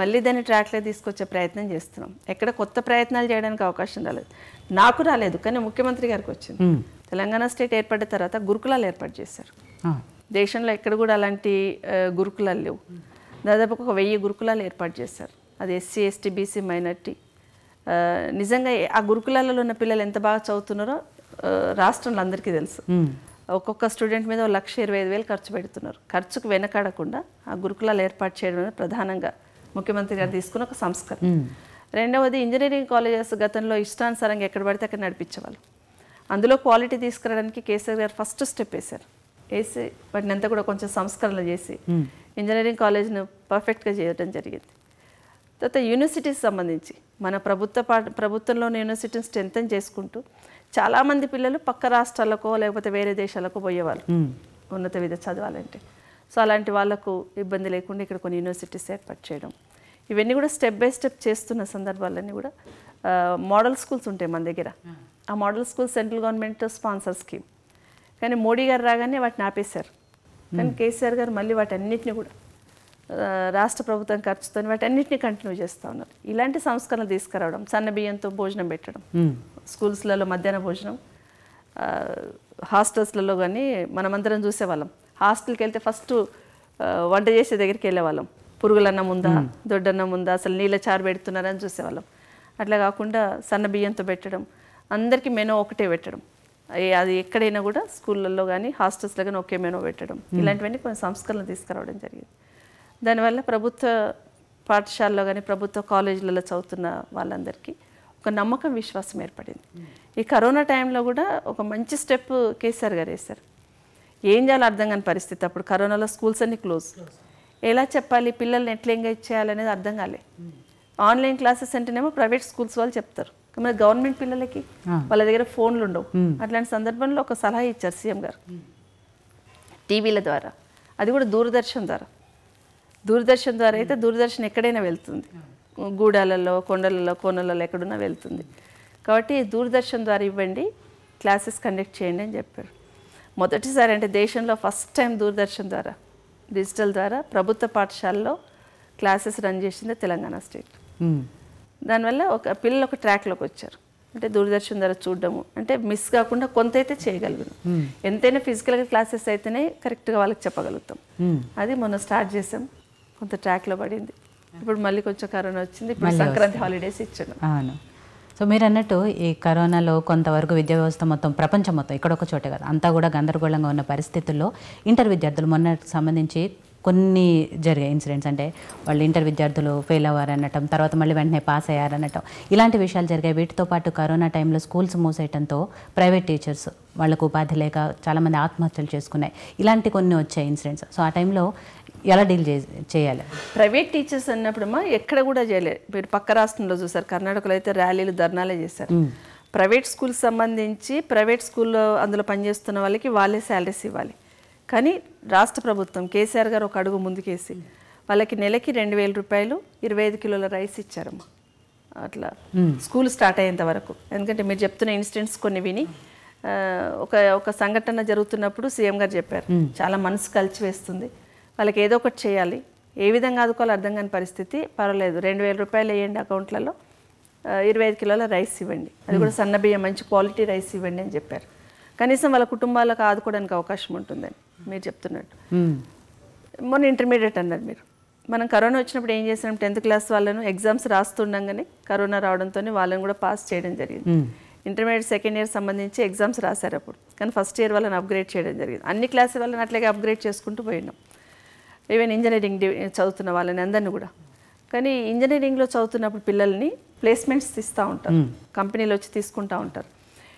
మళ్ళీ దాన్ని ట్రాక్లో తీసుకొచ్చే ప్రయత్నం చేస్తున్నాం ఎక్కడ కొత్త ప్రయత్నాలు చేయడానికి అవకాశం రాలేదు నాకు రాలేదు కానీ ముఖ్యమంత్రి గారికి వచ్చింది తెలంగాణ స్టేట్ ఏర్పడిన తర్వాత గురుకులాలు ఏర్పాటు చేశారు దేశంలో ఎక్కడ కూడా అలాంటి గురుకులాలు లేవు దాదాపు ఒక వెయ్యి గురుకులాలు ఏర్పాటు చేశారు అది ఎస్సీ ఎస్టీ బీసీ మైనార్టీ నిజంగా ఆ గురుకులాలలో ఉన్న పిల్లలు ఎంత బాగా చదువుతున్నారో రాష్ట్రంలో అందరికీ తెలుసు ఒక్కొక్క స్టూడెంట్ మీద లక్ష ఇరవై ఐదు వేలు ఖర్చు పెడుతున్నారు ఖర్చుకు వెనకాడకుండా ఆ గురుకులాలు ఏర్పాటు చేయడం ప్రధానంగా ముఖ్యమంత్రి గారు తీసుకున్న ఒక సంస్కరణ రెండవది ఇంజనీరింగ్ కాలేజెస్ గతంలో ఇష్టానుసారంగా ఎక్కడ పడితే అక్కడ నడిపించేవాళ్ళు అందులో క్వాలిటీ తీసుకురావడానికి కేసీఆర్ గారు ఫస్ట్ స్టెప్ వేశారు వేసి వాటిని అంతా కూడా కొంచెం సంస్కరణలు చేసి ఇంజనీరింగ్ కాలేజ్ను పర్ఫెక్ట్గా చేయడం జరిగింది తర్వాత యూనివర్సిటీస్ సంబంధించి మన ప్రభుత్వ పా ప్రభుత్వంలోని యూనివర్సిటీని స్ట్రెంగ్తన్ చేసుకుంటూ చాలామంది పిల్లలు పక్క రాష్ట్రాలకో లేకపోతే వేరే దేశాలకు పోయేవాళ్ళు ఉన్నత విద్య చదవాలంటే సో అలాంటి వాళ్ళకు ఇబ్బంది లేకుండా ఇక్కడ కొన్ని యూనివర్సిటీస్ ఏర్పాటు చేయడం ఇవన్నీ కూడా స్టెప్ బై స్టెప్ చేస్తున్న సందర్భాలన్నీ కూడా మోడల్ స్కూల్స్ ఉంటాయి మన దగ్గర ఆ model school central government sponsor scheme కానీ మోడీ గారు రాగానే వాటిని ఆపేశారు కానీ hmm. కేసీఆర్ గారు మళ్ళీ వాటన్నిటిని కూడా రాష్ట్ర ప్రభుత్వం ఖర్చుతో అన్నింటినీ కంటిన్యూ చేస్తూ ఉన్నారు ఇలాంటి సంస్కరణలు తీసుకురావడం సన్న బియ్యంతో భోజనం పెట్టడం hmm. స్కూల్స్లలో మధ్యాహ్న భోజనం హాస్టల్స్లలో కానీ మనమందరం చూసేవాళ్ళం హాస్టల్కి వెళ్తే ఫస్ట్ వంట చేసే దగ్గరికి వెళ్ళేవాళ్ళం పురుగులన్నం ఉందా దొడ్డన్నం ఉందా అసలు నీళ్ళ చారు పెడుతున్నారని చూసేవాళ్ళం అట్లా కాకుండా సన్న బియ్యంతో పెట్టడం అందరికీ మెనో ఒకటే పెట్టడం అది ఎక్కడైనా కూడా స్కూళ్ళల్లో కానీ హాస్టల్స్లో కానీ ఒకే మెనో పెట్టడం ఇలాంటివన్నీ కొన్ని సంస్కరణలు తీసుకురావడం జరిగింది దానివల్ల ప్రభుత్వ పాఠశాలలో కానీ ప్రభుత్వ కాలేజీలలో చదువుతున్న వాళ్ళందరికీ ఒక నమ్మకం విశ్వాసం ఏర్పడింది ఈ కరోనా టైంలో కూడా ఒక మంచి స్టెప్ కేసీఆర్ గారు వేశారు ఏం చేయాలో అర్థం కాని పరిస్థితి అప్పుడు కరోనాలో స్కూల్స్ అన్నీ క్లోజ్ ఎలా చెప్పాలి పిల్లల్ని ఎట్లా ఎంగేజ్ చేయాలనేది అర్థం కాలే ఆన్లైన్ క్లాసెస్ అంటేనేమో ప్రైవేట్ స్కూల్స్ వాళ్ళు చెప్తారు మరి గవర్నమెంట్ పిల్లలకి వాళ్ళ దగ్గర ఫోన్లు ఉండవు అట్లాంటి సందర్భంలో ఒక సలహా ఇచ్చారు సీఎం గారు టీవీల ద్వారా అది కూడా దూరదర్శన్ ద్వారా దూరదర్శన్ ద్వారా అయితే దూరదర్శన్ ఎక్కడైనా వెళ్తుంది గూడాలలో కొండలలో కోనలలో ఎక్కడున్నా వెళ్తుంది కాబట్టి దూరదర్శన్ ద్వారా ఇవ్వండి క్లాసెస్ కండక్ట్ చేయండి అని చెప్పారు మొదటిసారి అంటే దేశంలో ఫస్ట్ టైం దూరదర్శన్ ద్వారా డిజిటల్ ద్వారా ప్రభుత్వ పాఠశాలలో క్లాసెస్ రన్ చేసింది తెలంగాణ స్టేట్ దానివల్ల ఒక పిల్లలు ఒక ట్రాక్లోకి వచ్చారు అంటే దూరదర్శన్ ద్వారా చూడడము అంటే మిస్ కాకుండా కొంత అయితే చేయగలిగినాం ఎంతైనా ఫిజికల్గా క్లాసెస్ అయితేనే కరెక్ట్గా వాళ్ళకి చెప్పగలుగుతాం అది మొన్న స్టార్ట్ చేసాం కొంత ట్రాక్లో పడింది ఇప్పుడు మళ్ళీ కొంచెం కరోనా వచ్చింది ఇప్పుడు సంక్రాంతి హాలిడేస్ ఇచ్చాను
సో మీరు అన్నట్టు ఈ కరోనాలో కొంతవరకు విద్యా వ్యవస్థ మొత్తం ప్రపంచం మొత్తం ఇక్కడొక చోటే కదా అంతా కూడా గందరగోళంగా ఉన్న పరిస్థితుల్లో ఇంటర్ విద్యార్థులు మొన్నటి సంబంధించి కొన్ని జరిగాయి ఇన్సిడెంట్స్ అంటే వాళ్ళు ఇంటర్ విద్యార్థులు ఫెయిల్ అవ్వారనటం తర్వాత మళ్ళీ వెంటనే పాస్ అయ్యారనటం ఇలాంటి విషయాలు జరిగాయి వీటితో పాటు కరోనా టైంలో స్కూల్స్ మూసేయటంతో ప్రైవేట్ టీచర్స్ వాళ్ళకు ఉపాధి లేక చాలామంది ఆత్మహత్యలు చేసుకున్నాయి ఇలాంటి కొన్ని వచ్చాయి ఇన్సిడెంట్స్ సో ఆ టైంలో ఎలా డీల్ చేయాలి
ప్రైవేట్ టీచర్స్ అన్నప్పుడు మా ఎక్కడ కూడా చేయలేదు మీరు పక్క రాష్ట్రంలో చూసారు కర్ణాటకలో అయితే ర్యాలీలు ధర్నాలే చేశారు ప్రైవేట్ స్కూల్ సంబంధించి ప్రైవేట్ స్కూల్లో అందులో పనిచేస్తున్న వాళ్ళకి వాళ్ళే శాలరీస్ ఇవ్వాలి కానీ రాష్ట్ర ప్రభుత్వం కేసీఆర్ గారు ఒక అడుగు ముందుకేసి వాళ్ళకి నెలకి రెండు వేల రూపాయలు ఇరవై ఐదు కిలోల రైస్ ఇచ్చారమ్మా అట్లా స్కూల్ స్టార్ట్ అయ్యేంత వరకు ఎందుకంటే మీరు చెప్తున్న ఇన్సిడెంట్స్ కొన్ని విని ఒక ఒక సంఘటన జరుగుతున్నప్పుడు సీఎం గారు చెప్పారు చాలా మనసు కలిసి వేస్తుంది వాళ్ళకి ఏదో ఒకటి చేయాలి ఏ విధంగా ఆదుకోవాలో అర్థం కాని పరిస్థితి పర్వాలేదు రెండు వేల రూపాయలు వేయండి అకౌంట్లలో ఇరవై ఐదు కిలోల రైస్ ఇవ్వండి అది కూడా సన్న బియ్యం మంచి క్వాలిటీ రైస్ ఇవ్వండి అని చెప్పారు కనీసం వాళ్ళ కుటుంబాలకు ఆదుకోవడానికి అవకాశం ఉంటుందని మీరు చెప్తున్నట్టు మొన్న ఇంటర్మీడియట్ అన్నారు మీరు మనం కరోనా వచ్చినప్పుడు ఏం చేసినాం టెన్త్ క్లాస్ వాళ్ళను ఎగ్జామ్స్ రాస్తుండగానే కరోనా రావడంతో వాళ్ళని కూడా పాస్ చేయడం జరిగింది ఇంటర్మీడియట్ సెకండ్ ఇయర్ సంబంధించి ఎగ్జామ్స్ రాశారు అప్పుడు కానీ ఫస్ట్ ఇయర్ వాళ్ళని అప్గ్రేడ్ చేయడం జరిగింది అన్ని క్లాసుల వాళ్ళని అట్లాగే అప్గ్రేడ్ చేసుకుంటూ పోయినాం ఈవెన్ ఇంజనీరింగ్ చదువుతున్న వాళ్ళని అందరినీ కూడా కానీ ఇంజనీరింగ్లో చదువుతున్నప్పుడు పిల్లల్ని ప్లేస్మెంట్స్ ఇస్తూ ఉంటారు కంపెనీలు hmm. వచ్చి తీసుకుంటూ ఉంటారు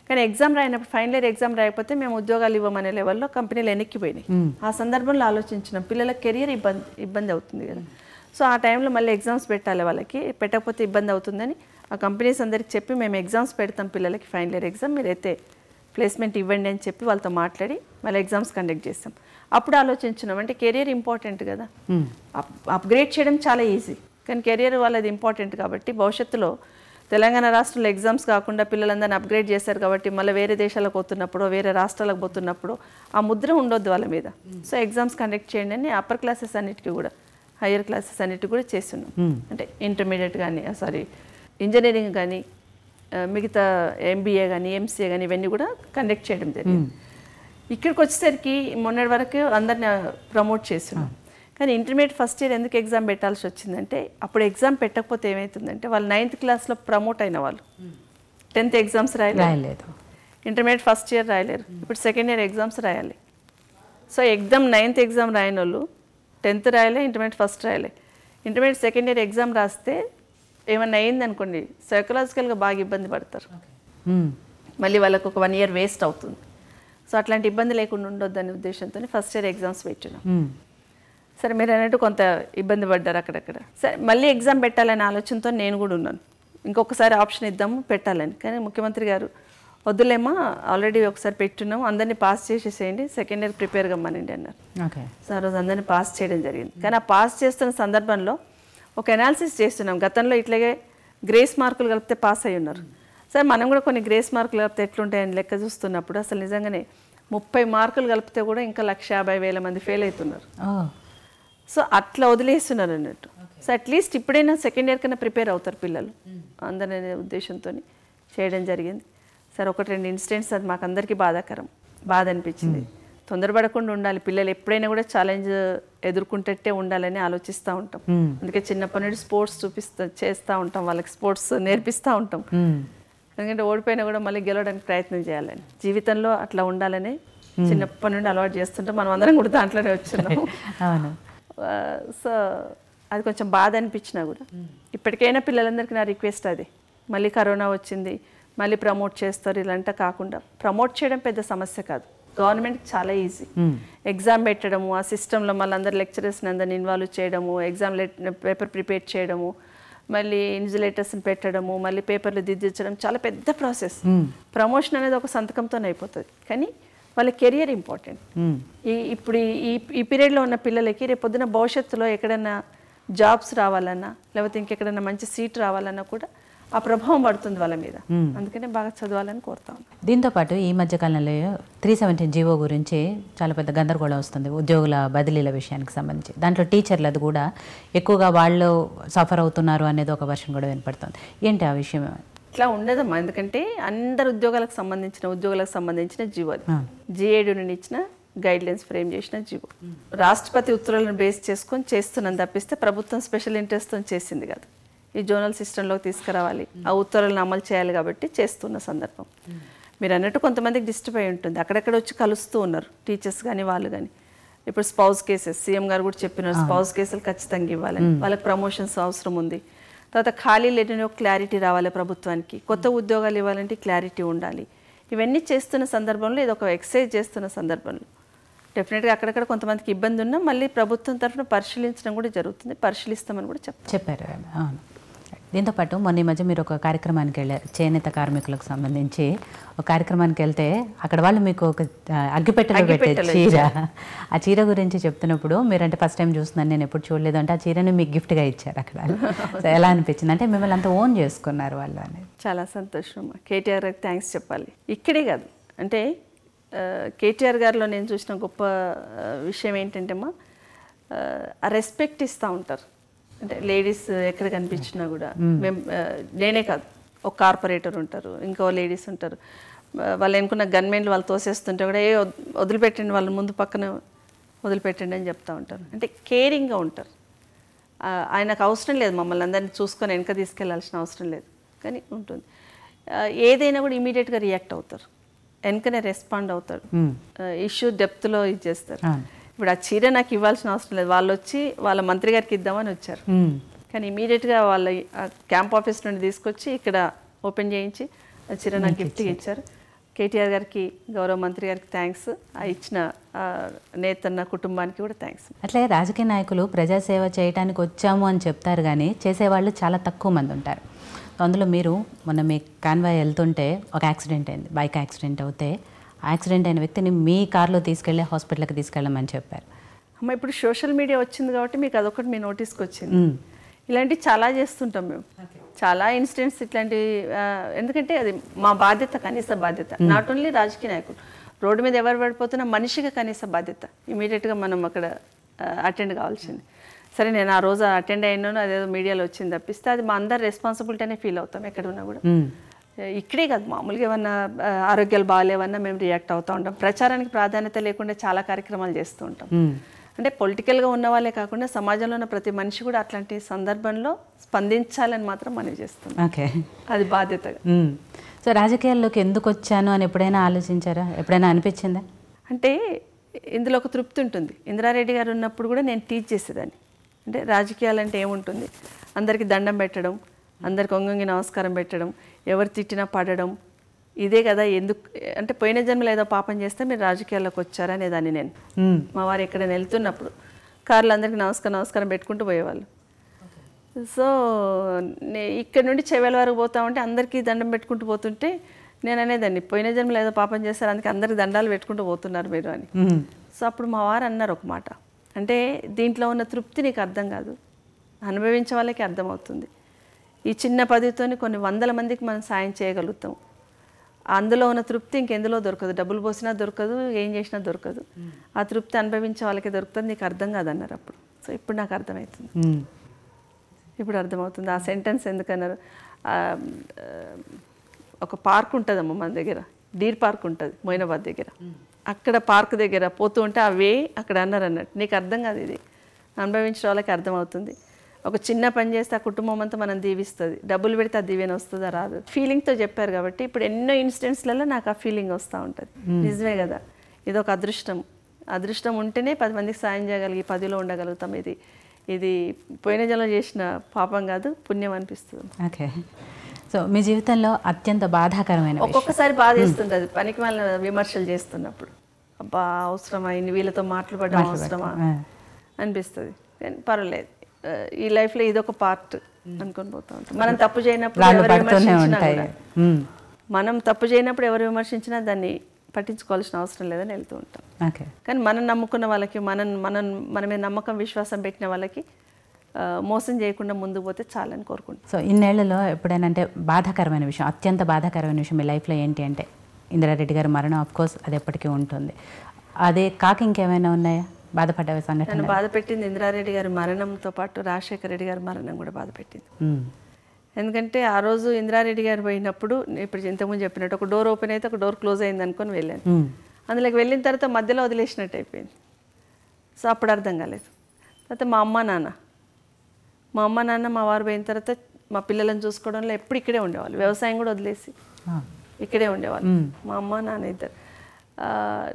కానీ ఎగ్జామ్ రాయినప్పుడు ఫైనల్ ఇయర్ ఎగ్జామ్ రాయకపోతే మేము ఉద్యోగాలు ఇవ్వమనే లెవెల్లో కంపెనీలు వెనక్కిపోయినాయి hmm. ఆ సందర్భంలో ఆలోచించినాం పిల్లల కెరియర్ ఇబ్బంది ఇబ్బంది అవుతుంది కదా సో ఆ టైంలో మళ్ళీ ఎగ్జామ్స్ పెట్టాలి వాళ్ళకి పెట్టకపోతే ఇబ్బంది అవుతుందని ఆ కంపెనీస్ అందరికి చెప్పి మేము ఎగ్జామ్స్ పెడతాం పిల్లలకి ఫైనల్ ఇయర్ ఎగ్జామ్ మీరైతే ప్లేస్మెంట్ ఇవ్వండి అని చెప్పి వాళ్ళతో మాట్లాడి మళ్ళీ ఎగ్జామ్స్ కండక్ట్ చేస్తాం అప్పుడు ఆలోచించినాం అంటే కెరియర్ ఇంపార్టెంట్ కదా hmm. అప్గ్రేడ్ చేయడం చాలా ఈజీ కానీ కెరియర్ వాళ్ళది ఇంపార్టెంట్ కాబట్టి భవిష్యత్తులో తెలంగాణ రాష్ట్రంలో ఎగ్జామ్స్ కాకుండా పిల్లలందరినీ అప్గ్రేడ్ చేశారు కాబట్టి మళ్ళీ వేరే దేశాలకు పోతున్నప్పుడు వేరే రాష్ట్రాలకు పోతున్నప్పుడు ఆ ముద్ర ఉండొద్దు వాళ్ళ మీద hmm. సో ఎగ్జామ్స్ కండక్ట్ చేయండి అని అప్పర్ క్లాసెస్ అన్నిటికీ కూడా హయ్యర్ క్లాసెస్ అన్నిటికీ కూడా చేస్తున్నాం hmm. అంటే ఇంటర్మీడియట్ కానీ సారీ ఇంజనీరింగ్ కానీ మిగతా ఎంబీఏ కానీ ఎంసీఏ కానీ ఇవన్నీ కూడా కండక్ట్ చేయడం జరిగింది ఇక్కడికి వచ్చేసరికి మొన్నటి వరకు అందరిని ప్రమోట్ చేస్తున్నాం కానీ ఇంటర్మీడియట్ ఫస్ట్ ఇయర్ ఎందుకు ఎగ్జామ్ పెట్టాల్సి వచ్చిందంటే అప్పుడు ఎగ్జామ్ పెట్టకపోతే ఏమవుతుందంటే వాళ్ళు నైన్త్ క్లాస్లో ప్రమోట్ అయిన వాళ్ళు టెన్త్ ఎగ్జామ్స్ రాయలేదు ఇంటర్మీడియట్ ఫస్ట్ ఇయర్ రాయలేరు ఇప్పుడు సెకండ్ ఇయర్ ఎగ్జామ్స్ రాయాలి సో ఎగ్జామ్ నైన్త్ ఎగ్జామ్ రాయని వాళ్ళు టెన్త్ రాయలే ఇంటర్మీడియట్ ఫస్ట్ రాయలే ఇంటర్మీడియట్ సెకండ్ ఇయర్ ఎగ్జామ్ రాస్తే ఏమన్నా అయింది అనుకోండి సైకలాజికల్గా బాగా ఇబ్బంది పడతారు hmm. మళ్ళీ వాళ్ళకు ఒక వన్ ఇయర్ వేస్ట్ అవుతుంది సో అట్లాంటి ఇబ్బంది లేకుండా అనే ఉద్దేశంతో ఫస్ట్ ఇయర్ ఎగ్జామ్స్ పెట్టినాం సరే మీరు అన్నట్టు కొంత ఇబ్బంది పడ్డారు అక్కడక్కడ సరే మళ్ళీ ఎగ్జామ్ పెట్టాలనే ఆలోచనతో నేను కూడా ఉన్నాను ఇంకొకసారి ఆప్షన్ ఇద్దాము పెట్టాలని కానీ ముఖ్యమంత్రి గారు వద్దులేమా ఆల్రెడీ ఒకసారి పెట్టున్నాం అందరినీ పాస్ చేసేసేయండి సెకండ్ ఇయర్ ప్రిపేర్ కమ్మనండి అన్నారు సో ఆ రోజు అందరినీ పాస్ చేయడం జరిగింది కానీ ఆ పాస్ చేస్తున్న సందర్భంలో ఒక అనాలిసిస్ చేస్తున్నాం గతంలో ఇట్లాగే గ్రేస్ మార్కులు కలిపితే పాస్ అయి ఉన్నారు సార్ మనం కూడా కొన్ని గ్రేస్ మార్కులు కలిపితే ఎట్లుంటాయని లెక్క చూస్తున్నప్పుడు అసలు నిజంగానే ముప్పై మార్కులు కలిపితే కూడా ఇంకా లక్ష యాభై వేల మంది ఫెయిల్ అవుతున్నారు సో అట్లా వదిలేస్తున్నారు అన్నట్టు సో అట్లీస్ట్ ఇప్పుడైనా సెకండ్ ఇయర్ కన్నా ప్రిపేర్ అవుతారు పిల్లలు అందరి ఉద్దేశంతో చేయడం జరిగింది సార్ ఒకటి రెండు ఇన్సిడెంట్స్ అది మాకు అందరికీ బాధాకరం బాధ అనిపించింది తొందరపడకుండా ఉండాలి పిల్లలు ఎప్పుడైనా కూడా ఛాలెంజ్ ఎదుర్కొంటే ఉండాలని ఆలోచిస్తూ ఉంటాం అందుకే చిన్నప్పటి నుండి స్పోర్ట్స్ చూపిస్తా చేస్తూ ఉంటాం వాళ్ళకి స్పోర్ట్స్ నేర్పిస్తూ ఉంటాం ఎందుకంటే ఓడిపోయినా కూడా మళ్ళీ గెలవడానికి ప్రయత్నం చేయాలని జీవితంలో అట్లా ఉండాలని చిన్నప్పటి నుండి అలవాటు చేస్తుంటే మనం అందరం కూడా దాంట్లోనే వచ్చినాం అవును సో అది కొంచెం బాధ అనిపించినా కూడా ఇప్పటికైనా పిల్లలందరికీ నా రిక్వెస్ట్ అది మళ్ళీ కరోనా వచ్చింది మళ్ళీ ప్రమోట్ చేస్తారు ఇలాంటా కాకుండా ప్రమోట్ చేయడం పెద్ద సమస్య కాదు గవర్నమెంట్ చాలా ఈజీ ఎగ్జామ్ పెట్టడము ఆ సిస్టంలో మళ్ళీ అందరు లెక్చరర్స్ని అందరిని ఇన్వాల్వ్ చేయడము ఎగ్జామ్ పేపర్ ప్రిపేర్ చేయడము మళ్ళీ ఇన్జులేటర్స్ని పెట్టడము మళ్ళీ పేపర్లు దిద్దించడం చాలా పెద్ద ప్రాసెస్ hmm. ప్రమోషన్ అనేది ఒక సంతకంతోనే అయిపోతుంది కానీ వాళ్ళ కెరియర్ ఇంపార్టెంట్ hmm. ఈ ఇప్పుడు ఈ ఈ పీరియడ్లో ఉన్న పిల్లలకి రేపొద్దున భవిష్యత్తులో ఎక్కడైనా జాబ్స్ రావాలన్నా లేకపోతే ఇంకెక్కడైనా మంచి సీట్ రావాలన్నా కూడా ఆ ప్రభావం పడుతుంది వాళ్ళ మీద అందుకనే బాగా చదవాలని కోరుతాం
దీంతో పాటు ఈ మధ్య కాలంలో త్రీ సెవెంటీన్ జీవో గురించి చాలా పెద్ద గందరగోళం వస్తుంది ఉద్యోగుల బదిలీల విషయానికి సంబంధించి దాంట్లో టీచర్లది కూడా ఎక్కువగా వాళ్ళు సఫర్ అవుతున్నారు అనేది ఒక వర్షం కూడా వినపడుతుంది ఏంటి ఆ విషయం
ఇట్లా ఉండదమ్మా ఎందుకంటే అందరు ఉద్యోగాలకు సంబంధించిన ఉద్యోగులకు సంబంధించిన జీవో అది జిఏడి నుండి ఇచ్చిన గైడ్లైన్స్ ఫ్రేమ్ చేసిన జీవో రాష్ట్రపతి ఉత్తర్వులను బేస్ చేసుకొని చేస్తున్నాను తప్పిస్తే ప్రభుత్వం స్పెషల్ ఇంట్రెస్ట్తో చేసింది కాదు ఈ జోనల్ సిస్టంలోకి తీసుకురావాలి ఆ ఉత్తర్వులను అమలు చేయాలి కాబట్టి చేస్తున్న సందర్భం మీరు అన్నట్టు కొంతమందికి డిస్టర్బ్ అయి ఉంటుంది అక్కడక్కడ వచ్చి కలుస్తూ ఉన్నారు టీచర్స్ కానీ వాళ్ళు కానీ ఇప్పుడు స్పౌస్ కేసెస్ సీఎం గారు కూడా చెప్పినారు స్పౌస్ కేసులు ఖచ్చితంగా ఇవ్వాలని వాళ్ళకి ప్రమోషన్స్ అవసరం ఉంది తర్వాత ఖాళీ లేని ఒక క్లారిటీ రావాలి ప్రభుత్వానికి కొత్త ఉద్యోగాలు ఇవ్వాలంటే క్లారిటీ ఉండాలి ఇవన్నీ చేస్తున్న సందర్భంలో ఇది ఒక ఎక్సైజ్ చేస్తున్న సందర్భంలో డెఫినెట్గా అక్కడక్కడ కొంతమందికి ఇబ్బంది ఉన్నా మళ్ళీ ప్రభుత్వం తరఫున పరిశీలించడం కూడా జరుగుతుంది పరిశీలిస్తామని కూడా చెప్పారు
చెప్పారు అవును దీంతోపాటు మొన్న ఈ మధ్య మీరు ఒక కార్యక్రమానికి వెళ్ళారు చేనేత కార్మికులకు సంబంధించి ఒక కార్యక్రమానికి వెళ్తే అక్కడ వాళ్ళు మీకు ఒక అగ్గిపెట్టెలో పెట్టే చీర ఆ చీర గురించి చెప్తున్నప్పుడు మీరంటే ఫస్ట్ టైం చూస్తున్నాను నేను ఎప్పుడు చూడలేదు అంటే ఆ చీరని మీకు గిఫ్ట్గా ఇచ్చారు అక్కడ ఎలా అనిపించింది అంటే మిమ్మల్ని అంతా ఓన్ చేసుకున్నారు వాళ్ళు అని
చాలా సంతోషం కేటీఆర్ థ్యాంక్స్ చెప్పాలి ఇక్కడే కాదు అంటే కేటీఆర్ గారిలో నేను చూసిన గొప్ప విషయం ఏంటంటే అమ్మా రెస్పెక్ట్ ఇస్తూ ఉంటారు అంటే లేడీస్ ఎక్కడ కనిపించినా కూడా మేము నేనే కాదు ఒక కార్పొరేటర్ ఉంటారు ఇంకో లేడీస్ ఉంటారు వాళ్ళు ఎన్నుకున్న గన్మెన్లు వాళ్ళు తోసేస్తుంటే కూడా ఏ వదిలిపెట్టండి వాళ్ళు ముందు పక్కన వదిలిపెట్టండి అని చెప్తా ఉంటారు అంటే కేరింగ్గా ఉంటారు ఆయనకు అవసరం లేదు మమ్మల్ని అందరినీ చూసుకొని వెనక తీసుకెళ్లాల్సిన అవసరం లేదు కానీ ఉంటుంది ఏదైనా కూడా ఇమీడియట్గా రియాక్ట్ అవుతారు వెనకనే రెస్పాండ్ అవుతారు ఇష్యూ డెప్త్లో ఇది చేస్తారు ఇప్పుడు ఆ చీర నాకు ఇవ్వాల్సిన అవసరం లేదు వాళ్ళు వచ్చి వాళ్ళ మంత్రి గారికి ఇద్దామని వచ్చారు కానీ ఇమీడియట్గా వాళ్ళ క్యాంప్ ఆఫీస్ నుండి తీసుకొచ్చి ఇక్కడ ఓపెన్ చేయించి ఆ చీర నాకు గిఫ్ట్ ఇచ్చారు కేటీఆర్ గారికి గౌరవ మంత్రి గారికి థ్యాంక్స్ ఇచ్చిన నేతన్న కుటుంబానికి కూడా థ్యాంక్స్
అట్లే రాజకీయ నాయకులు ప్రజాసేవ చేయడానికి వచ్చాము అని చెప్తారు కానీ చేసేవాళ్ళు చాలా తక్కువ మంది ఉంటారు అందులో మీరు మొన్న మీ కాన్వాయ్ వెళ్తుంటే ఒక యాక్సిడెంట్ అయింది బైక్ యాక్సిడెంట్ అవుతే యాక్సిడెంట్ అయిన వ్యక్తిని మీ కార్లో తీసుకెళ్లి హాస్పిటల్కి తీసుకెళ్ళమని చెప్పారు
అమ్మ ఇప్పుడు సోషల్ మీడియా వచ్చింది కాబట్టి మీకు అదొకటి మీ నోటీస్కి వచ్చింది ఇలాంటివి చాలా చేస్తుంటాం మేము చాలా ఇన్సిడెంట్స్ ఇట్లాంటి ఎందుకంటే అది మా బాధ్యత కనీస బాధ్యత నాట్ ఓన్లీ రాజకీయ నాయకులు రోడ్డు మీద ఎవరు పడిపోతున్నా మనిషికి కనీస బాధ్యత ఇమీడియట్గా మనం అక్కడ అటెండ్ కావాల్సింది సరే నేను ఆ రోజు అటెండ్ అయినాను అదేదో మీడియాలో వచ్చింది తప్పిస్తే అది మా అందరు రెస్పాన్సిబిలిటీ అనే ఫీల్ అవుతాం ఎక్కడ ఉన్నా కూడా ఇక్కడే కాదు మామూలుగా ఏమన్నా ఆరోగ్యాలు బాగాలేవన్నా మేము రియాక్ట్ అవుతూ ఉంటాం ప్రచారానికి ప్రాధాన్యత లేకుండా చాలా కార్యక్రమాలు చేస్తూ ఉంటాం అంటే పొలిటికల్గా ఉన్న వాళ్ళే కాకుండా సమాజంలో ఉన్న ప్రతి మనిషి కూడా అట్లాంటి సందర్భంలో స్పందించాలని మాత్రం మనం చేస్తాం ఓకే అది బాధ్యతగా
సో రాజకీయాల్లోకి ఎందుకు వచ్చాను అని ఎప్పుడైనా ఆలోచించారా ఎప్పుడైనా అనిపించిందా
అంటే ఇందులో ఒక తృప్తి ఉంటుంది ఇందిరారెడ్డి గారు ఉన్నప్పుడు కూడా నేను టీచ్ చేసేదాన్ని అంటే రాజకీయాలు అంటే ఏముంటుంది అందరికీ దండం పెట్టడం అందరికి ఒంగొంగి నమస్కారం పెట్టడం ఎవరు తిట్టినా పడడం ఇదే కదా ఎందుకు అంటే పోయిన జన్మలో ఏదో పాపం చేస్తే మీరు రాజకీయాల్లోకి వచ్చారనే దాన్ని నేను మా వారు ఎక్కడైనా వెళ్తున్నప్పుడు కార్లు అందరికీ నమస్కారం నమస్కారం పెట్టుకుంటూ పోయేవాళ్ళు సో ఇక్కడ నుండి చెవెల వరకు పోతామంటే అందరికీ దండం పెట్టుకుంటూ పోతుంటే నేను అనేదాన్ని పోయిన జన్మలో ఏదో పాపం చేస్తారు అందుకే అందరికి దండాలు పెట్టుకుంటూ పోతున్నారు మీరు అని సో అప్పుడు మా వారు అన్నారు ఒక మాట అంటే దీంట్లో ఉన్న తృప్తి నీకు అర్థం కాదు అనుభవించే వాళ్ళకి అర్థమవుతుంది ఈ చిన్న పదవితోని కొన్ని వందల మందికి మనం సాయం చేయగలుగుతాం అందులో ఉన్న తృప్తి ఇంకెందులో దొరకదు డబ్బులు పోసినా దొరకదు ఏం చేసినా దొరకదు ఆ తృప్తి అనుభవించే వాళ్ళకి దొరుకుతుంది నీకు అర్థం కాదన్నారు అప్పుడు సో ఇప్పుడు నాకు అర్థమవుతుంది ఇప్పుడు అర్థమవుతుంది ఆ సెంటెన్స్ ఎందుకన్నారు ఒక పార్క్ ఉంటుందమ్మ మన దగ్గర డీర్ పార్క్ ఉంటుంది మొయినాబాద్ దగ్గర అక్కడ పార్క్ దగ్గర పోతూ ఉంటే అవే అక్కడ అన్నారు అన్నట్టు నీకు అర్థం కాదు ఇది అనుభవించిన వాళ్ళకి అర్థమవుతుంది ఒక చిన్న పని చేస్తే ఆ కుటుంబం అంతా మనం దీవిస్తుంది డబ్బులు పెడితే ఆ దీవెన వస్తుందా రాదు ఫీలింగ్తో చెప్పారు కాబట్టి ఇప్పుడు ఎన్నో ఇన్సిడెంట్స్లలో నాకు ఆ ఫీలింగ్ వస్తూ ఉంటుంది నిజమే కదా ఇది ఒక అదృష్టం అదృష్టం ఉంటేనే పది మందికి సాయం చేయగలిగి పదిలో ఉండగలుగుతాం ఇది ఇది పోయిన జనం చేసిన పాపం కాదు పుణ్యం అనిపిస్తుంది
ఓకే సో మీ జీవితంలో అత్యంత బాధాకరమైన ఒక్కొక్కసారి బాధ చేస్తుంటుంది
పనికి వాళ్ళని విమర్శలు చేస్తున్నప్పుడు అబ్బా అవసరమా ఇన్ని వీళ్ళతో మాట్లాడడం అవసరమా అనిపిస్తుంది కానీ పర్వాలేదు ఈ లైఫ్లో ఇదొక పార్ట్ అనుకొని పోతా ఉంటాం మనం తప్పు చేయనప్పుడు ఎవరు మనం తప్పు చేయనప్పుడు ఎవరు విమర్శించినా దాన్ని పట్టించుకోవాల్సిన అవసరం లేదని వెళ్తూ ఉంటాం కానీ మనం నమ్ముకున్న వాళ్ళకి మనం మనం మన మీద నమ్మకం విశ్వాసం పెట్టిన వాళ్ళకి మోసం చేయకుండా ముందు పోతే చాలని కోరుకుంటాం
సో ఇన్నేళ్లలో ఎప్పుడైనా అంటే బాధాకరమైన విషయం అత్యంత బాధాకరమైన విషయం మీ లైఫ్లో ఏంటి అంటే ఇందిరారెడ్డి గారి మరణం ఆఫ్కోర్స్ అది ఎప్పటికీ ఉంటుంది అదే కాక ఇంకేమైనా ఉన్నాయా బాధపడ్డ సంఘటన బాధ
పెట్టింది ఇంద్రారెడ్డి గారి మరణంతో పాటు రాజశేఖర రెడ్డి గారి మరణం కూడా బాధ పెట్టింది ఎందుకంటే ఆ రోజు ఇంద్రారెడ్డి గారు పోయినప్పుడు ఇప్పుడు ఇంతకుముందు చెప్పినట్టు ఒక డోర్ ఓపెన్ అయితే ఒక డోర్ క్లోజ్ అయింది అనుకుని వెళ్ళాను అందులోకి వెళ్ళిన తర్వాత మధ్యలో వదిలేసినట్టు అయిపోయింది సో అప్పుడు అర్థం కాలేదు తర్వాత మా అమ్మ నాన్న మా అమ్మ నాన్న మా వారు పోయిన తర్వాత మా పిల్లలను చూసుకోవడంలో ఎప్పుడు ఇక్కడే ఉండేవాళ్ళు వ్యవసాయం కూడా వదిలేసి ఇక్కడే ఉండేవాళ్ళు మా అమ్మ నాన్న ఇద్దరు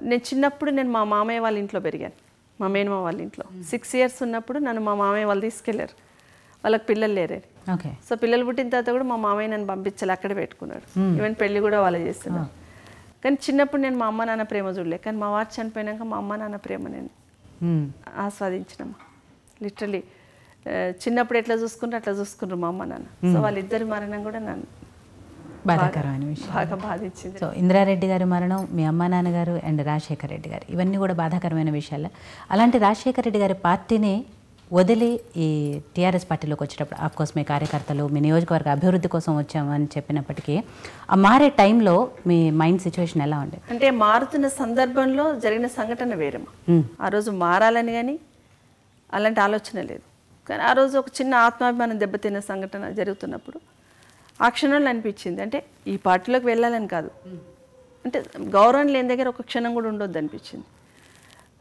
నేను చిన్నప్పుడు నేను మా మామయ్య వాళ్ళ ఇంట్లో పెరిగాను మా మేనమ్మ వాళ్ళ ఇంట్లో సిక్స్ ఇయర్స్ ఉన్నప్పుడు నన్ను మా మామయ్య వాళ్ళు తీసుకెళ్లారు వాళ్ళకి పిల్లలు లేరే ఓకే సో పిల్లలు పుట్టిన తర్వాత కూడా మా మామయ్య నన్ను పంపించాలి అక్కడే పెట్టుకున్నాడు ఈవెన్ hmm. పెళ్ళి కూడా వాళ్ళు చేస్తున్నారు ah. కానీ చిన్నప్పుడు నేను మా అమ్మ నాన్న ప్రేమ చూడలే కానీ మా వారు చనిపోయినాక మా అమ్మ నాన్న ప్రేమ నేను hmm. ఆస్వాదించినమ్మ లిటరలీ చిన్నప్పుడు ఎట్లా చూసుకుంటారు అట్లా చూసుకున్నారు మా అమ్మ నాన్న hmm. సో వాళ్ళిద్దరి మరణం కూడా నన్ను
బాధాకరమైన విషయం సో ఇందిరారెడ్డి గారు మరణం మీ అమ్మ నాన్నగారు అండ్ రాజశేఖర రెడ్డి గారు ఇవన్నీ కూడా బాధాకరమైన విషయాలు అలాంటి రాజశేఖర రెడ్డి గారి పార్టీని వదిలి ఈ టీఆర్ఎస్ పార్టీలోకి వచ్చేటప్పుడు కోర్స్ మీ కార్యకర్తలు మీ నియోజకవర్గ అభివృద్ధి కోసం వచ్చామని చెప్పినప్పటికీ ఆ మారే టైంలో మీ మైండ్ సిచ్యువేషన్ ఎలా ఉండే
అంటే మారుతున్న సందర్భంలో జరిగిన సంఘటన వేరేమా hmm. ఆ రోజు మారాలని కానీ అలాంటి ఆలోచన లేదు కానీ ఆ రోజు ఒక చిన్న ఆత్మాభిమానం దెబ్బతిన్న సంఘటన జరుగుతున్నప్పుడు ఆ క్షణంలో అనిపించింది అంటే ఈ పార్టీలోకి వెళ్ళాలని కాదు అంటే గౌరవం లేని దగ్గర ఒక క్షణం కూడా ఉండొద్దు అనిపించింది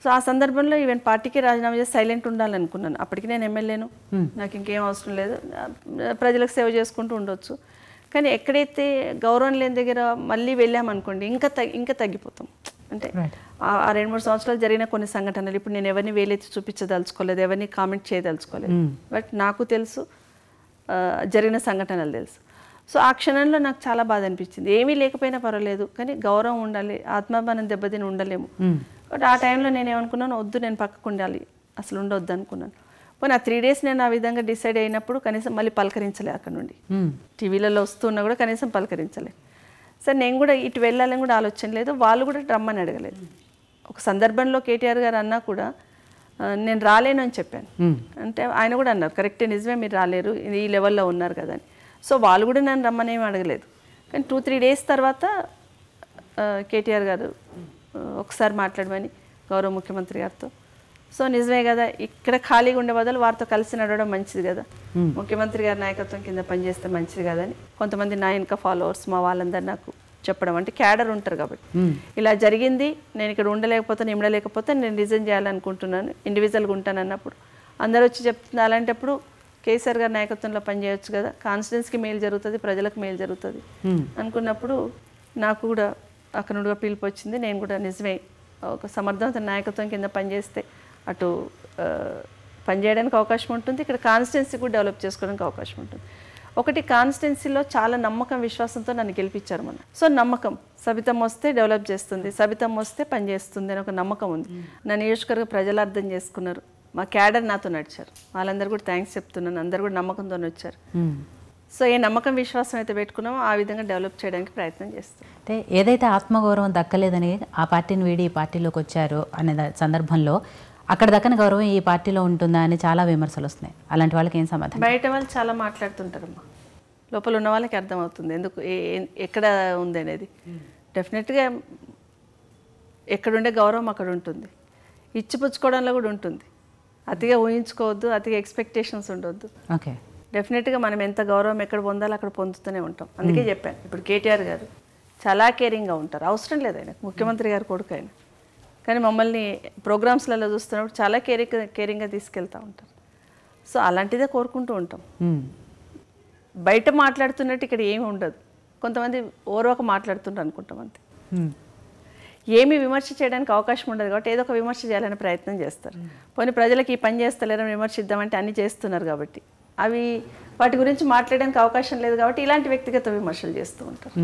సో ఆ సందర్భంలో ఈవెన్ పార్టీకి రాజీనామా చేసి సైలెంట్ ఉండాలనుకున్నాను అప్పటికి నేను ఎమ్మెల్యేను నాకు ఇంకేం అవసరం లేదు ప్రజలకు సేవ చేసుకుంటూ ఉండొచ్చు కానీ ఎక్కడైతే గౌరవం లేని దగ్గర మళ్ళీ వెళ్ళామనుకోండి ఇంకా తగ్గి ఇంకా తగ్గిపోతాం అంటే ఆ రెండు మూడు సంవత్సరాలు జరిగిన కొన్ని సంఘటనలు ఇప్పుడు నేను ఎవరిని వేలైతే చూపించదలుచుకోలేదు ఎవరిని కామెంట్ చేయదలుచుకోలేదు బట్ నాకు తెలుసు జరిగిన సంఘటనలు తెలుసు సో ఆ క్షణంలో నాకు చాలా బాధ అనిపించింది ఏమీ లేకపోయినా పర్వాలేదు కానీ గౌరవం ఉండాలి ఆత్మాభానం దెబ్బతిని ఉండలేము బట్ ఆ టైంలో నేను ఏమనుకున్నాను వద్దు నేను పక్కకు ఉండాలి అసలు ఉండొద్దు అనుకున్నాను పోనీ ఆ త్రీ డేస్ నేను ఆ విధంగా డిసైడ్ అయినప్పుడు కనీసం మళ్ళీ పలకరించలే అక్కడ నుండి టీవీలలో వస్తున్నా కూడా కనీసం పలకరించలే సరే నేను కూడా ఇటు వెళ్ళాలని కూడా ఆలోచన లేదు వాళ్ళు కూడా రమ్మని అడగలేదు ఒక సందర్భంలో కేటీఆర్ గారు అన్నా కూడా నేను రాలేను అని చెప్పాను అంటే ఆయన కూడా అన్నారు కరెక్టే నిజమే మీరు రాలేరు ఈ లెవెల్లో ఉన్నారు కదా అని సో వాళ్ళు కూడా నన్ను రమ్మనేమి అడగలేదు కానీ టూ త్రీ డేస్ తర్వాత కేటీఆర్ గారు ఒకసారి మాట్లాడమని గౌరవ ముఖ్యమంత్రి గారితో సో నిజమే కదా ఇక్కడ ఖాళీగా ఉండే బదులు వారితో కలిసి నడవడం మంచిది కదా ముఖ్యమంత్రి గారి నాయకత్వం కింద పనిచేస్తే మంచిది కదని కొంతమంది నాయనక ఫాలోవర్స్ మా వాళ్ళందరూ నాకు చెప్పడం అంటే క్యాడర్ ఉంటారు కాబట్టి ఇలా జరిగింది నేను ఇక్కడ ఉండలేకపోతే ఉండలేకపోతే నేను రిజైన్ చేయాలనుకుంటున్నాను ఇండివిజువల్గా ఉంటాను అన్నప్పుడు అందరూ వచ్చి చెప్తున్నారు అలాంటప్పుడు కేసీఆర్ గారి నాయకత్వంలో పనిచేయచ్చు కదా కాన్స్టిట్యున్స్కి మేలు జరుగుతుంది ప్రజలకు మేలు జరుగుతుంది అనుకున్నప్పుడు నాకు కూడా అక్కనుడిగా పిలుపు వచ్చింది నేను కూడా నిజమే ఒక సమర్థవంత నాయకత్వం కింద పనిచేస్తే అటు పనిచేయడానికి అవకాశం ఉంటుంది ఇక్కడ కాన్స్టిట్యున్సీ కూడా డెవలప్ చేసుకోవడానికి అవకాశం ఉంటుంది ఒకటి కాన్స్టిట్యున్సీలో చాలా నమ్మకం విశ్వాసంతో నన్ను గెలిపించారు మన సో నమ్మకం సబితం వస్తే డెవలప్ చేస్తుంది సబితం వస్తే పనిచేస్తుంది అని ఒక నమ్మకం ఉంది నా నియోజకవర్గ ప్రజలు అర్థం చేసుకున్నారు మా క్యాడర్ నాతో నడిచారు వాళ్ళందరూ కూడా థ్యాంక్స్ చెప్తున్నాను అందరు కూడా నమ్మకంతో వచ్చారు సో ఏ నమ్మకం విశ్వాసం అయితే పెట్టుకున్నామో ఆ విధంగా డెవలప్ చేయడానికి ప్రయత్నం చేస్తాం
అంటే ఏదైతే ఆత్మగౌరవం దక్కలేదని ఆ పార్టీని వీడి ఈ పార్టీలోకి వచ్చారు అనే సందర్భంలో అక్కడ దక్కని గౌరవం ఈ పార్టీలో ఉంటుందా అని చాలా విమర్శలు వస్తున్నాయి అలాంటి వాళ్ళకి ఏం సమాధానం బయట
వాళ్ళు చాలా మాట్లాడుతుంటారమ్మా లోపల ఉన్న వాళ్ళకి అర్థమవుతుంది ఎందుకు ఎక్కడ ఉంది అనేది డెఫినెట్గా ఎక్కడుండే గౌరవం అక్కడ ఉంటుంది ఇచ్చిపుచ్చుకోవడంలో కూడా ఉంటుంది అతిగా ఊహించుకోవద్దు అతిగా ఎక్స్పెక్టేషన్స్ ఉండొద్దు ఓకే డెఫినెట్గా మనం ఎంత గౌరవం ఎక్కడ పొందాలో అక్కడ పొందుతూనే ఉంటాం అందుకే hmm. చెప్పాను ఇప్పుడు కేటీఆర్ గారు చాలా కేరింగ్గా ఉంటారు అవసరం లేదు ఆయన ముఖ్యమంత్రి గారు కొడుకు ఆయన కానీ మమ్మల్ని ప్రోగ్రామ్స్లలో చూస్తున్నప్పుడు చాలా కేరింగ్ కేరింగ్గా తీసుకెళ్తూ ఉంటారు సో అలాంటిదే కోరుకుంటూ ఉంటాం hmm. బయట మాట్లాడుతున్నట్టు ఇక్కడ ఏమి ఉండదు కొంతమంది ఓరవక మాట్లాడుతుంటారు అనుకుంటాం అంతే hmm. ఏమి విమర్శ చేయడానికి అవకాశం ఉండదు కాబట్టి ఏదో ఒక విమర్శ చేయాలనే ప్రయత్నం చేస్తారు పోనీ ప్రజలకు ఈ పని చేస్తలేరని విమర్శిద్దామంటే అన్ని చేస్తున్నారు కాబట్టి అవి వాటి గురించి మాట్లాడడానికి అవకాశం లేదు కాబట్టి ఇలాంటి వ్యక్తిగత విమర్శలు చేస్తూ ఉంటారు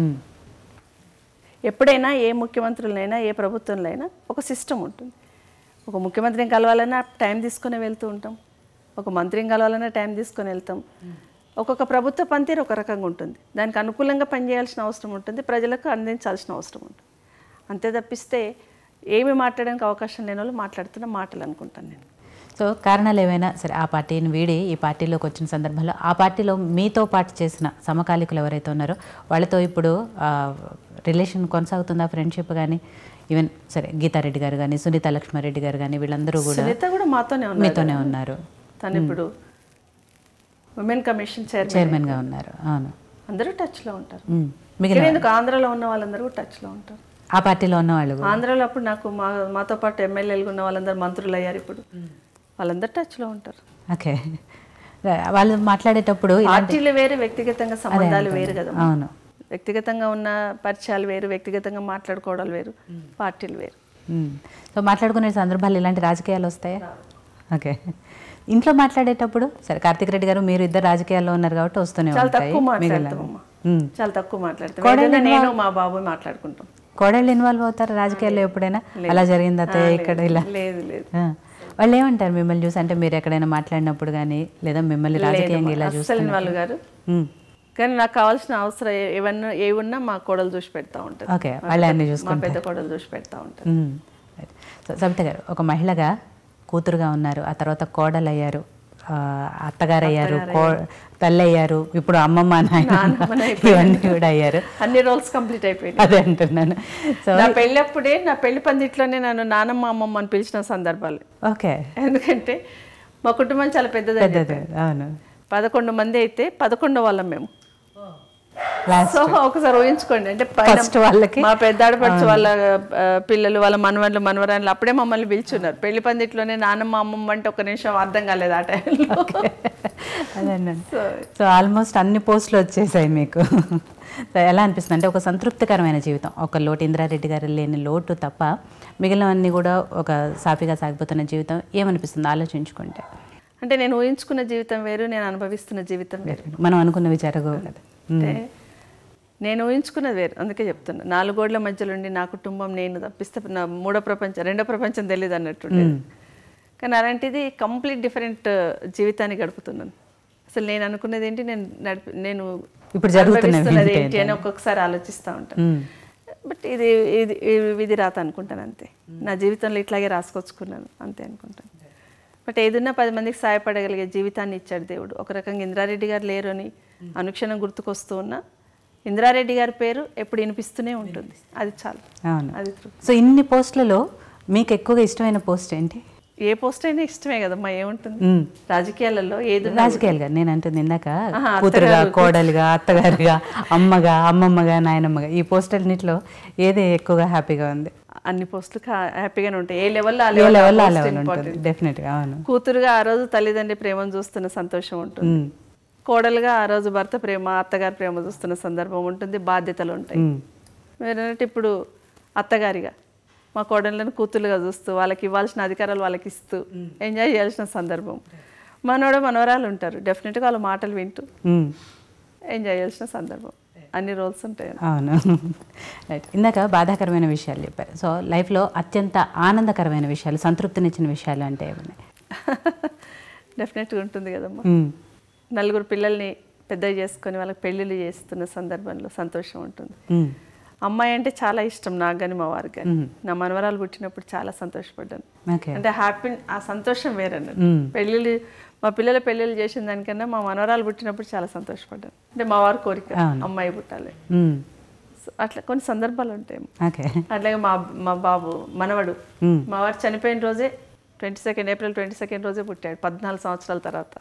ఎప్పుడైనా ఏ ముఖ్యమంత్రులైనా ఏ ప్రభుత్వంలో ఒక సిస్టమ్ ఉంటుంది ఒక ముఖ్యమంత్రిని కలవాలన్నా టైం తీసుకొని వెళ్తూ ఉంటాం ఒక మంత్రిని కలవాలన్నా టైం తీసుకొని వెళ్తాం ఒక్కొక్క ప్రభుత్వ పనితీరు ఒక రకంగా ఉంటుంది దానికి అనుకూలంగా పనిచేయాల్సిన అవసరం ఉంటుంది ప్రజలకు అందించాల్సిన అవసరం ఉంటుంది అంతే తప్పిస్తే ఏమి మాట్లాడడానికి అవకాశం లేని వాళ్ళు మాట్లాడుతున్న మాటలు అనుకుంటాను నేను
సో కారణాలు ఏమైనా సరే ఆ పార్టీని వీడి ఈ పార్టీలోకి వచ్చిన సందర్భంలో ఆ పార్టీలో మీతో పాటు చేసిన సమకాలికులు ఎవరైతే ఉన్నారో వాళ్ళతో ఇప్పుడు రిలేషన్ కొనసాగుతుందా ఫ్రెండ్షిప్ కానీ ఈవెన్ సరే గీతారెడ్డి గారు కానీ సునీత లక్ష్మారెడ్డి గారు కానీ వీళ్ళందరూ కూడా సునీత కూడా మాతోనే మీతోనే ఉన్నారు తను hmm. ఇప్పుడు
ఉమెన్ కమిషన్ చైర్మన్గా
ఉన్నారు అవును
అందరూ టచ్లో ఉంటారు hmm. మిగిలిన ఆంధ్రలో ఉన్న వాళ్ళందరూ టచ్లో ఉంటారు
ఆ పార్టీలో ఉన్న వాళ్ళు ఆంధ్రాలో
అప్పుడు నాకు మా మాతో పాటు ఎమ్మెల్యేలు ఉన్న వాళ్ళందరూ మంత్రులు అయ్యారు ఇప్పుడు వాళ్ళందరూ టచ్లో ఉంటారు
ఓకే వాళ్ళు మాట్లాడేటప్పుడు పార్టీలు
వేరు వ్యక్తిగతంగా సంబంధాలు వేరు కదా అవును వ్యక్తిగతంగా ఉన్న పరిచయాలు వేరు వ్యక్తిగతంగా మాట్లాడుకోవడాలు వేరు
పార్టీలు వేరు సో మాట్లాడుకునే సందర్భాలు ఇలాంటి రాజకీయాలు వస్తాయా ఓకే ఇంట్లో మాట్లాడేటప్పుడు సరే కార్తిక్ రెడ్డి గారు మీరు ఇద్దరు రాజకీయాల్లో ఉన్నారు కాబట్టి వస్తూనే చాలా తక్కువ మాట్లాడతాం
చాలా తక్కువ మాట్లాడతాం నేను మా బాబు మాట్లాడుకుంటాం
కోడళ్ళు ఇన్వాల్వ్ అవుతారు రాజకీయాల్లో ఎప్పుడైనా అలా జరిగిందా ఇక్కడ ఇలా లేదు లేదు వాళ్ళు ఏమంటారు మిమ్మల్ని చూసి అంటే మీరు ఎక్కడైనా మాట్లాడినప్పుడు కానీ లేదా మిమ్మల్ని రాజకీయంగా ఇలా చూస్తారు వాళ్ళు గారు
కానీ నాకు కావాల్సిన అవసరం ఏమన్నా ఏ ఉన్నా మా కోడలు చూసి పెడతా ఉంటారు ఓకే వాళ్ళు అన్ని చూసుకుంటారు పెద్ద కోడలు చూసి పెడతా
ఉంటారు సబిత గారు ఒక మహిళగా కూతురుగా ఉన్నారు ఆ తర్వాత కోడలు అయ్యారు అత్తగారయ్యారు తల్లయ్యారు ఇప్పుడు అమ్మమ్మ ఇవన్నీ కూడా అయ్యారు
అన్ని రోల్స్ కంప్లీట్ అయిపోయింది అదే
అంటున్నాను సో నా
పెళ్ళప్పుడే నా పెళ్లి పందిట్లోనే నన్ను నానమ్మ అమ్మమ్మ అని పిలిచిన సందర్భాలు ఓకే ఎందుకంటే మా కుటుంబం చాలా పెద్దది అవును పదకొండు మంది అయితే పదకొండు వాళ్ళం మేము సో ఒకసారి ఊహించుకోండి అంటే ఫస్ట్ వాళ్ళకి మా పెద్ద ఆడపడుచు వాళ్ళ పిల్లలు వాళ్ళ మనవళ్ళు మనవరాళ్ళు అప్పుడే మమ్మల్ని పిలుచున్నారు పెళ్లి పందిట్లోనే నాన్నమ్మ అమ్మమ్మ అంటే ఒక నిమిషం అర్థం కాలేదు ఆ టైంలో
సో ఆల్మోస్ట్ అన్ని పోస్టులు వచ్చేసాయి మీకు ఎలా అనిపిస్తుంది అంటే ఒక సంతృప్తికరమైన జీవితం ఒక లోటు ఇంద్రారెడ్డి గారు లేని లోటు తప్ప మిగిలినవన్నీ కూడా ఒక సాఫీగా సాగిపోతున్న జీవితం ఏమనిపిస్తుంది ఆలోచించుకుంటే
అంటే నేను ఊహించుకున్న జీవితం వేరు నేను అనుభవిస్తున్న జీవితం వేరు
మనం అనుకున్నవి జరగవు కదా
నేను ఊహించుకున్నది వేరు అందుకే చెప్తున్నా నాలుగు గోడల మధ్యలోండి నా కుటుంబం నేను తప్పిస్తే నా మూడో ప్రపంచం రెండో ప్రపంచం తెలియదు అన్నట్టుండేది కానీ అలాంటిది కంప్లీట్ డిఫరెంట్ జీవితాన్ని గడుపుతున్నాను అసలు నేను అనుకున్నది ఏంటి నేను నడిపి నేను ఇప్పుడు జరుగుతున్నది ఏంటి అని ఒక్కొక్కసారి ఆలోచిస్తూ ఉంటాను బట్ ఇది ఇది ఇది రాత అనుకుంటాను అంతే నా జీవితంలో ఇట్లాగే రాసుకొచ్చుకున్నాను అంతే అనుకుంటాను బట్ ఏదన్నా పది మందికి సహాయపడగలిగే జీవితాన్ని ఇచ్చాడు దేవుడు ఒక రకంగా ఇంద్రారెడ్డి గారు లేరు అని అనుక్షణం గుర్తుకొస్తూ ఉన్నా ఇందిరారెడ్డి గారి పేరు ఎప్పుడు వినిపిస్తూనే ఉంటుంది అది చాలు అవును అది
సో ఇన్ని పోస్టులలో మీకు ఎక్కువగా ఇష్టమైన పోస్ట్ ఏంటి
ఏ పోస్ట్ అయినా ఇష్టమే కదమ్మా
ఏముంటుంది
రాజకీయాలలో ఏది రాజకీయాలుగా నేను అంటుంది ఇందాక కూతురుగా కోడలుగా అత్తగారుగా అమ్మగా అమ్మమ్మగా నాయనమ్మగా ఈ అన్నింటిలో ఏది ఎక్కువగా హ్యాపీగా ఉంది
అన్ని పోస్టులు హ్యాపీగానే ఉంటాయి ఏ లెవెల్లో ఏ లెవెల్లో
డెఫినెట్గా అవును
కూతురుగా ఆ రోజు తల్లిదండ్రి ప్రేమను చూస్తున్న సంతోషం ఉంటుంది కోడలుగా ఆ రోజు భర్త ప్రేమ అత్తగారి ప్రేమ చూస్తున్న సందర్భం ఉంటుంది బాధ్యతలు ఉంటాయి మీరంటే ఇప్పుడు అత్తగారిగా మా కోడళ్ళని కూతుళ్ళుగా చూస్తూ వాళ్ళకి ఇవ్వాల్సిన అధికారాలు వాళ్ళకి ఇస్తూ ఎంజాయ్ చేయాల్సిన సందర్భం మనోడ మనవరాలు ఉంటారు డెఫినెట్గా వాళ్ళ మాటలు వింటూ ఎంజాయ్ చేయాల్సిన సందర్భం అన్ని రోల్స్ ఉంటాయి
అవును ఇందాక బాధాకరమైన విషయాలు చెప్పారు సో లైఫ్లో అత్యంత ఆనందకరమైన విషయాలు సంతృప్తినిచ్చిన విషయాలు అంటే ఏమన్నాయి *laughs*
డెఫినెట్గా ఉంటుంది కదమ్మా నలుగురు పిల్లల్ని పెద్ద చేసుకొని వాళ్ళకి పెళ్ళిళ్ళు చేస్తున్న సందర్భంలో సంతోషం ఉంటుంది అమ్మాయి అంటే చాలా ఇష్టం నాకు కానీ మా వారికి కానీ నా మనవరాలు పుట్టినప్పుడు చాలా సంతోషపడ్డాను అంటే హ్యాపీ ఆ సంతోషం వేరే పెళ్ళిళ్ళు మా పిల్లల పెళ్ళిళ్ళు చేసిన దానికన్నా మా మనవరాలు పుట్టినప్పుడు చాలా సంతోషపడ్డాను అంటే మా వారి కోరిక అమ్మాయి పుట్టాలి అట్లా కొన్ని సందర్భాలు ఉంటాయి అట్లాగే మా మా బాబు మనవడు మా వారు చనిపోయిన రోజే twenty second April twenty second రోజే పుట్టాడు పద్నాలుగు సంవత్సరాల తర్వాత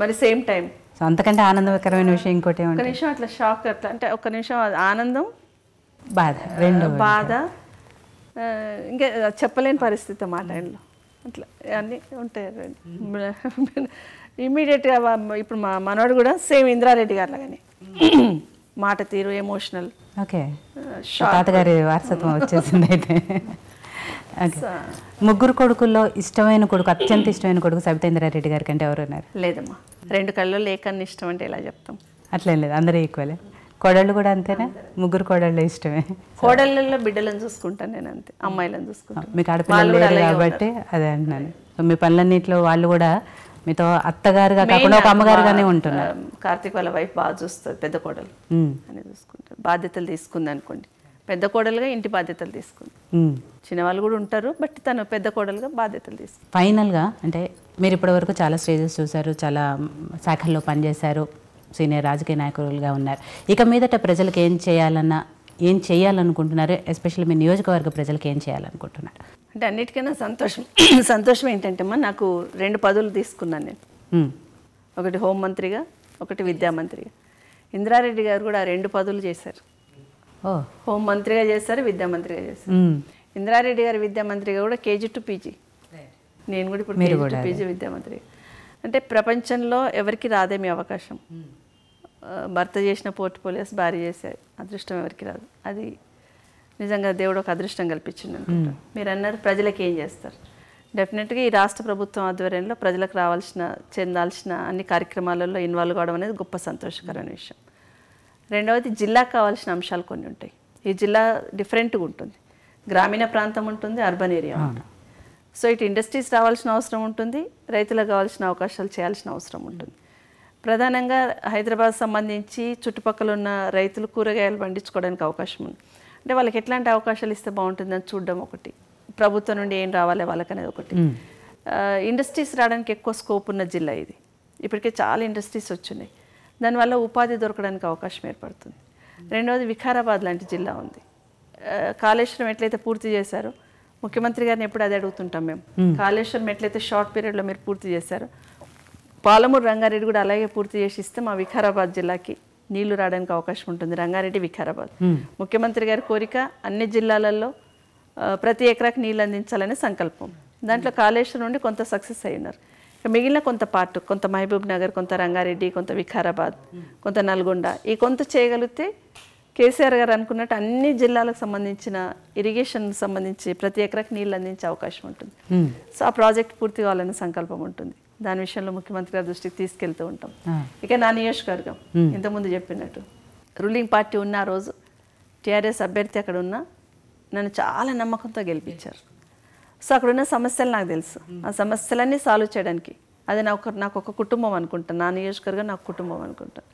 మరి సేమ్ టైం
సో అంతకంటే ఆనందకరమైన విషయం ఇంకోటి ఒక నిమిషం
అట్లా షాక్ అట్లా అంటే ఒక నిమిషం ఆనందం
బాధ రెండు బాధ
ఇంకా చెప్పలేని పరిస్థితి మా టైంలో అట్లా అన్నీ ఉంటాయి ఇమీడియట్గా *laughs* ఇప్పుడు మా మనోడు కూడా సేమ్ ఇంద్రారెడ్డి గారు లాగానే *coughs* మాట తీరు ఎమోషనల్ ఓకే తాతగారి వారసత్వం వచ్చేసింది
అయితే *laughs* ముగ్గురు కొడుకుల్లో ఇష్టమైన కొడుకు అత్యంత ఇష్టమైన కొడుకు సబితేంద్రారెడ్డి గారి కంటే ఎవరు ఉన్నారు
లేదమ్మా రెండు కళ్ళు లేకన్నా ఇష్టం అంటే ఎలా చెప్తాం
అట్లేం లేదు అందరూ ఈక్వలే కోడళ్ళు కూడా అంతేనా ముగ్గురు కోడళ్ళు ఇష్టమే
కోడళ్ళల్లో బిడ్డలను చూసుకుంటాను నేను అంతే అమ్మాయిలను చూసుకుంటాను మీకు ఆడపిల్లలు కాబట్టి
అదే అంటున్నాను మీ పనులన్నింటిలో వాళ్ళు కూడా మీతో అత్తగారుగా కాకుండా ఒక అమ్మగారుగానే ఉంటున్నారు
కార్తీక్ వాళ్ళ వైఫ్ బాగా చూస్తుంది పెద్ద కోడలు అని చూసుకుంటారు బాధ్యతలు తీసుకుంది అనుకోండి పెద్ద కోడలుగా ఇంటి బాధ్యతలు తీసుకుంది చిన్నవాళ్ళు కూడా ఉంటారు బట్ తను పెద్ద కోడలుగా బాధ్యతలు తీసుకుంది
ఫైనల్గా అంటే మీరు ఇప్పటివరకు చాలా స్టేజెస్ చూశారు చాలా శాఖల్లో పనిచేశారు సీనియర్ రాజకీయ నాయకులుగా ఉన్నారు ఇక మీదట ప్రజలకు ఏం చేయాలన్నా ఏం చేయాలనుకుంటున్నారు ఎస్పెషల్లీ మీ నియోజకవర్గ ప్రజలకు ఏం చేయాలనుకుంటున్నారు
అంటే అన్నిటికైనా సంతోషం సంతోషం ఏంటంటే అమ్మా నాకు రెండు పదవులు తీసుకున్నాను నేను ఒకటి హోంమంత్రిగా ఒకటి విద్యామంత్రిగా ఇందిరారెడ్డి గారు కూడా రెండు పదవులు చేశారు మంత్రిగా చేస్తారు విద్యా మంత్రిగా చేస్తారు ఇంద్రారెడ్డి గారు మంత్రిగా కూడా కేజీ టు పీజీ నేను కూడా ఇప్పుడు కేజీ టు పీజీ విద్యా మంత్రి అంటే ప్రపంచంలో ఎవరికి రాదే మీ అవకాశం భర్త చేసిన పోర్ట్ పోర్ట్ఫోలియోస్ భారీ చేసే అదృష్టం ఎవరికి రాదు అది నిజంగా దేవుడు ఒక అదృష్టం కల్పించింది అనుకుంటాను మీరు అన్నారు ప్రజలకు ఏం చేస్తారు డెఫినెట్గా ఈ రాష్ట్ర ప్రభుత్వం ఆధ్వర్యంలో ప్రజలకు రావాల్సిన చెందాల్సిన అన్ని కార్యక్రమాలలో ఇన్వాల్వ్ కావడం అనేది గొప్ప సంతోషకరమైన విషయం రెండవది జిల్లాకు కావాల్సిన అంశాలు కొన్ని ఉంటాయి ఈ జిల్లా డిఫరెంట్గా ఉంటుంది గ్రామీణ ప్రాంతం ఉంటుంది అర్బన్ ఏరియా సో ఇటు ఇండస్ట్రీస్ రావాల్సిన అవసరం ఉంటుంది రైతులకు కావాల్సిన అవకాశాలు చేయాల్సిన అవసరం ఉంటుంది ప్రధానంగా హైదరాబాద్ సంబంధించి చుట్టుపక్కల ఉన్న రైతులు కూరగాయలు పండించుకోవడానికి అవకాశం ఉంది అంటే వాళ్ళకి ఎట్లాంటి అవకాశాలు ఇస్తే బాగుంటుందని చూడడం ఒకటి ప్రభుత్వం నుండి ఏం రావాలి వాళ్ళకనేది ఒకటి ఇండస్ట్రీస్ రావడానికి ఎక్కువ స్కోప్ ఉన్న జిల్లా ఇది ఇప్పటికే చాలా ఇండస్ట్రీస్ వచ్చినాయి దానివల్ల ఉపాధి దొరకడానికి అవకాశం ఏర్పడుతుంది రెండవది వికారాబాద్ లాంటి జిల్లా ఉంది కాళేశ్వరం ఎట్లయితే పూర్తి చేశారో ముఖ్యమంత్రి గారిని ఎప్పుడు అది అడుగుతుంటాం మేము కాళేశ్వరం ఎట్లయితే షార్ట్ పీరియడ్లో మీరు పూర్తి చేశారు పాలమూరు రంగారెడ్డి కూడా అలాగే పూర్తి చేసి ఇస్తే మా వికారాబాద్ జిల్లాకి నీళ్లు రావడానికి అవకాశం ఉంటుంది రంగారెడ్డి వికారాబాద్ ముఖ్యమంత్రి గారి కోరిక అన్ని జిల్లాలలో ప్రతి ఎకరాకి నీళ్ళు అందించాలనే సంకల్పం దాంట్లో కాళేశ్వరం నుండి కొంత సక్సెస్ అయి ఉన్నారు మిగిలిన కొంత పార్ట్ కొంత మహబూబ్ నగర్ కొంత రంగారెడ్డి కొంత వికారాబాద్ కొంత నల్గొండ ఈ కొంత చేయగలిగితే కేసీఆర్ గారు అనుకున్నట్టు అన్ని జిల్లాలకు సంబంధించిన ఇరిగేషన్ సంబంధించి ప్రతి ఎకరాకి నీళ్ళు అందించే అవకాశం ఉంటుంది hmm. సో ఆ ప్రాజెక్ట్ పూర్తి కావాలనే సంకల్పం ఉంటుంది దాని విషయంలో ముఖ్యమంత్రి గారి దృష్టికి తీసుకెళ్తూ ఉంటాం ఇక నా నియోజకవర్గం hmm. ఇంతకుముందు చెప్పినట్టు రూలింగ్ పార్టీ ఉన్న రోజు టీఆర్ఎస్ అభ్యర్థి అక్కడ ఉన్న నన్ను చాలా నమ్మకంతో గెలిపించారు సో అక్కడ ఉన్న సమస్యలు నాకు తెలుసు ఆ సమస్యలన్నీ సాల్వ్ చేయడానికి అది నా ఒక నాకు ఒక కుటుంబం అనుకుంటాను నా నియోజకవర్గం నాకు కుటుంబం అనుకుంటాను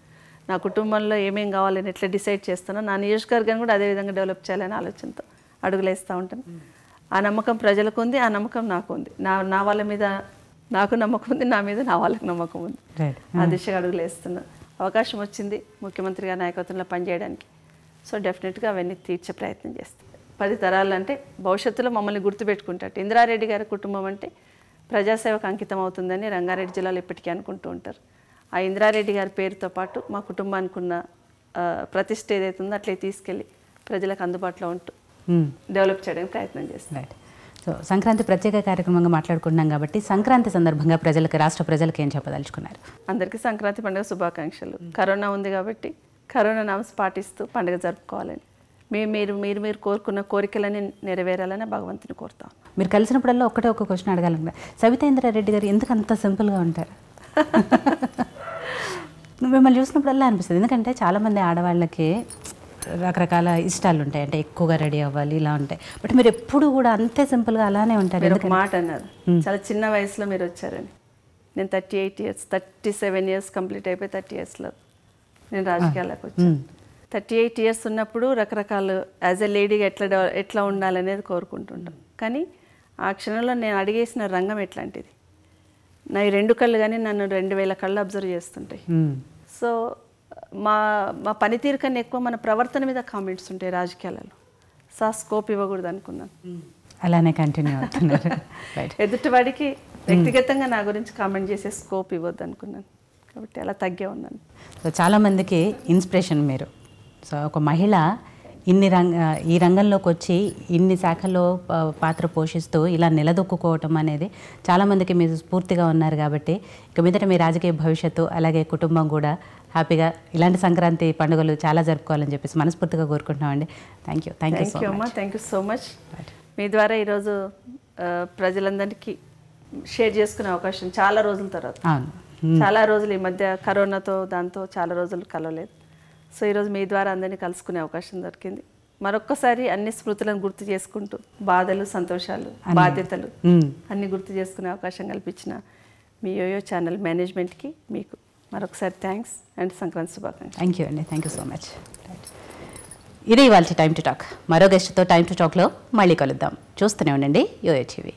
నా కుటుంబంలో ఏమేం కావాలని ఎట్లా డిసైడ్ చేస్తానో నా నియోజకవర్గాన్ని కూడా అదే విధంగా డెవలప్ చేయాలనే ఆలోచనతో అడుగులేస్తూ ఉంటాను ఆ నమ్మకం ప్రజలకు ఉంది ఆ నమ్మకం నాకు ఉంది నా నా వాళ్ళ మీద నాకు నమ్మకం ఉంది నా మీద నా వాళ్ళకి నమ్మకం ఉంది
ఆ hmm. దిశగా
అడుగులేస్తున్నా అవకాశం వచ్చింది ముఖ్యమంత్రిగా నాయకత్వంలో పనిచేయడానికి సో డెఫినెట్గా అవన్నీ తీర్చే ప్రయత్నం చేస్తాను పది తరాలంటే భవిష్యత్తులో మమ్మల్ని గుర్తుపెట్టుకుంటారు ఇందిరారెడ్డి గారి కుటుంబం అంటే ప్రజాసేవకు అంకితం అవుతుందని రంగారెడ్డి జిల్లాలో ఇప్పటికీ అనుకుంటూ ఉంటారు ఆ ఇందిరారెడ్డి గారి పేరుతో పాటు మా కుటుంబానికి ఉన్న ప్రతిష్ట ఏదైతే ఉందో అట్లే తీసుకెళ్ళి ప్రజలకు అందుబాటులో ఉంటూ డెవలప్ చేయడానికి ప్రయత్నం చేస్తున్నాయి
సో సంక్రాంతి ప్రత్యేక కార్యక్రమంగా మాట్లాడుకున్నాం కాబట్టి సంక్రాంతి సందర్భంగా ప్రజలకు రాష్ట్ర ప్రజలకు ఏం చెప్పదలుచుకున్నారు
అందరికీ సంక్రాంతి పండుగ శుభాకాంక్షలు కరోనా ఉంది కాబట్టి కరోనా నామస్ పాటిస్తూ పండుగ జరుపుకోవాలని మీరు మీరు మీరు మీరు కోరుకున్న కోరికలని నెరవేరాలని భగవంతుని కోరుతాం
మీరు కలిసినప్పుడల్లా ఒకటే ఒక క్వశ్చన్ అడగాలనుకున్నా సవితేంద్రారెడ్డి గారు ఎందుకు అంత సింపుల్గా ఉంటారు *laughs* మిమ్మల్ని చూసినప్పుడల్లా అనిపిస్తుంది ఎందుకంటే చాలామంది ఆడవాళ్ళకి రకరకాల ఇష్టాలు ఉంటాయి అంటే ఎక్కువగా రెడీ అవ్వాలి ఇలా ఉంటాయి బట్ మీరు ఎప్పుడు కూడా అంతే సింపుల్గా అలానే ఉంటారు ఒక మాట అన్నారు
చాలా చిన్న వయసులో మీరు వచ్చారని నేను thirty eight years thirty seven years complete అయిపోయి థర్టీ ఇయర్స్లో నేను రాజకీయాలకు వచ్చాను థర్టీ ఎయిట్ ఇయర్స్ ఉన్నప్పుడు రకరకాల యాజ్ ఎ లేడీగా ఎట్లా ఎట్లా ఉండాలనేది కోరుకుంటుంటాం కానీ ఆ క్షణంలో నేను అడిగేసిన రంగం ఎట్లాంటిది నా ఈ రెండు కళ్ళు కానీ నన్ను రెండు వేల కళ్ళు అబ్జర్వ్ చేస్తుంటాయి సో మా మా పనితీరు కన్నా ఎక్కువ మన ప్రవర్తన మీద కామెంట్స్ ఉంటాయి రాజకీయాలలో సో స్కోప్ ఇవ్వకూడదు అనుకున్నాను
అలానే కంటిన్యూ అవుతున్నారు
*laughs* ఎదుటివాడికి వ్యక్తిగతంగా నా గురించి కామెంట్ చేసే స్కోప్ ఇవ్వద్దు అనుకున్నాను కాబట్టి అలా తగ్గే ఉన్నాను
సో చాలామందికి ఇన్స్పిరేషన్ మీరు సో ఒక మహిళ ఇన్ని రంగ ఈ రంగంలోకి వచ్చి ఇన్ని శాఖల్లో పాత్ర పోషిస్తూ ఇలా నిలదొక్కుకోవటం అనేది చాలామందికి మీరు స్ఫూర్తిగా ఉన్నారు కాబట్టి ఇక మీదట మీ రాజకీయ భవిష్యత్తు అలాగే కుటుంబం కూడా హ్యాపీగా ఇలాంటి సంక్రాంతి పండుగలు చాలా జరుపుకోవాలని చెప్పేసి మనస్ఫూర్తిగా కోరుకుంటున్నామండి thank you thank you
thank you so much మీ ద్వారా ఈరోజు ప్రజలందరికీ షేర్ చేసుకునే అవకాశం చాలా రోజుల తర్వాత చాలా రోజులు ఈ మధ్య కరోనాతో దాంతో చాలా రోజులు కలవలేదు సో ఈరోజు మీ ద్వారా అందరినీ కలుసుకునే అవకాశం దొరికింది మరొక్కసారి అన్ని స్మృతులను గుర్తు చేసుకుంటూ బాధలు సంతోషాలు బాధ్యతలు అన్ని గుర్తు చేసుకునే అవకాశం కల్పించిన మీ యోయో ఛానల్ మేనేజ్మెంట్కి మీకు మరొకసారి థ్యాంక్స్ అండ్ సంక్రాంతి శుభాకాంక్షలు
థ్యాంక్ యూ అండి థ్యాంక్ యూ సో మచ్ ఇదే ఇవాళ టైం టు టాక్ మరో గెస్ట్తో టైం టు టాక్లో మళ్ళీ కలుద్దాం చూస్తూనే ఉండండి యోయో టీవీ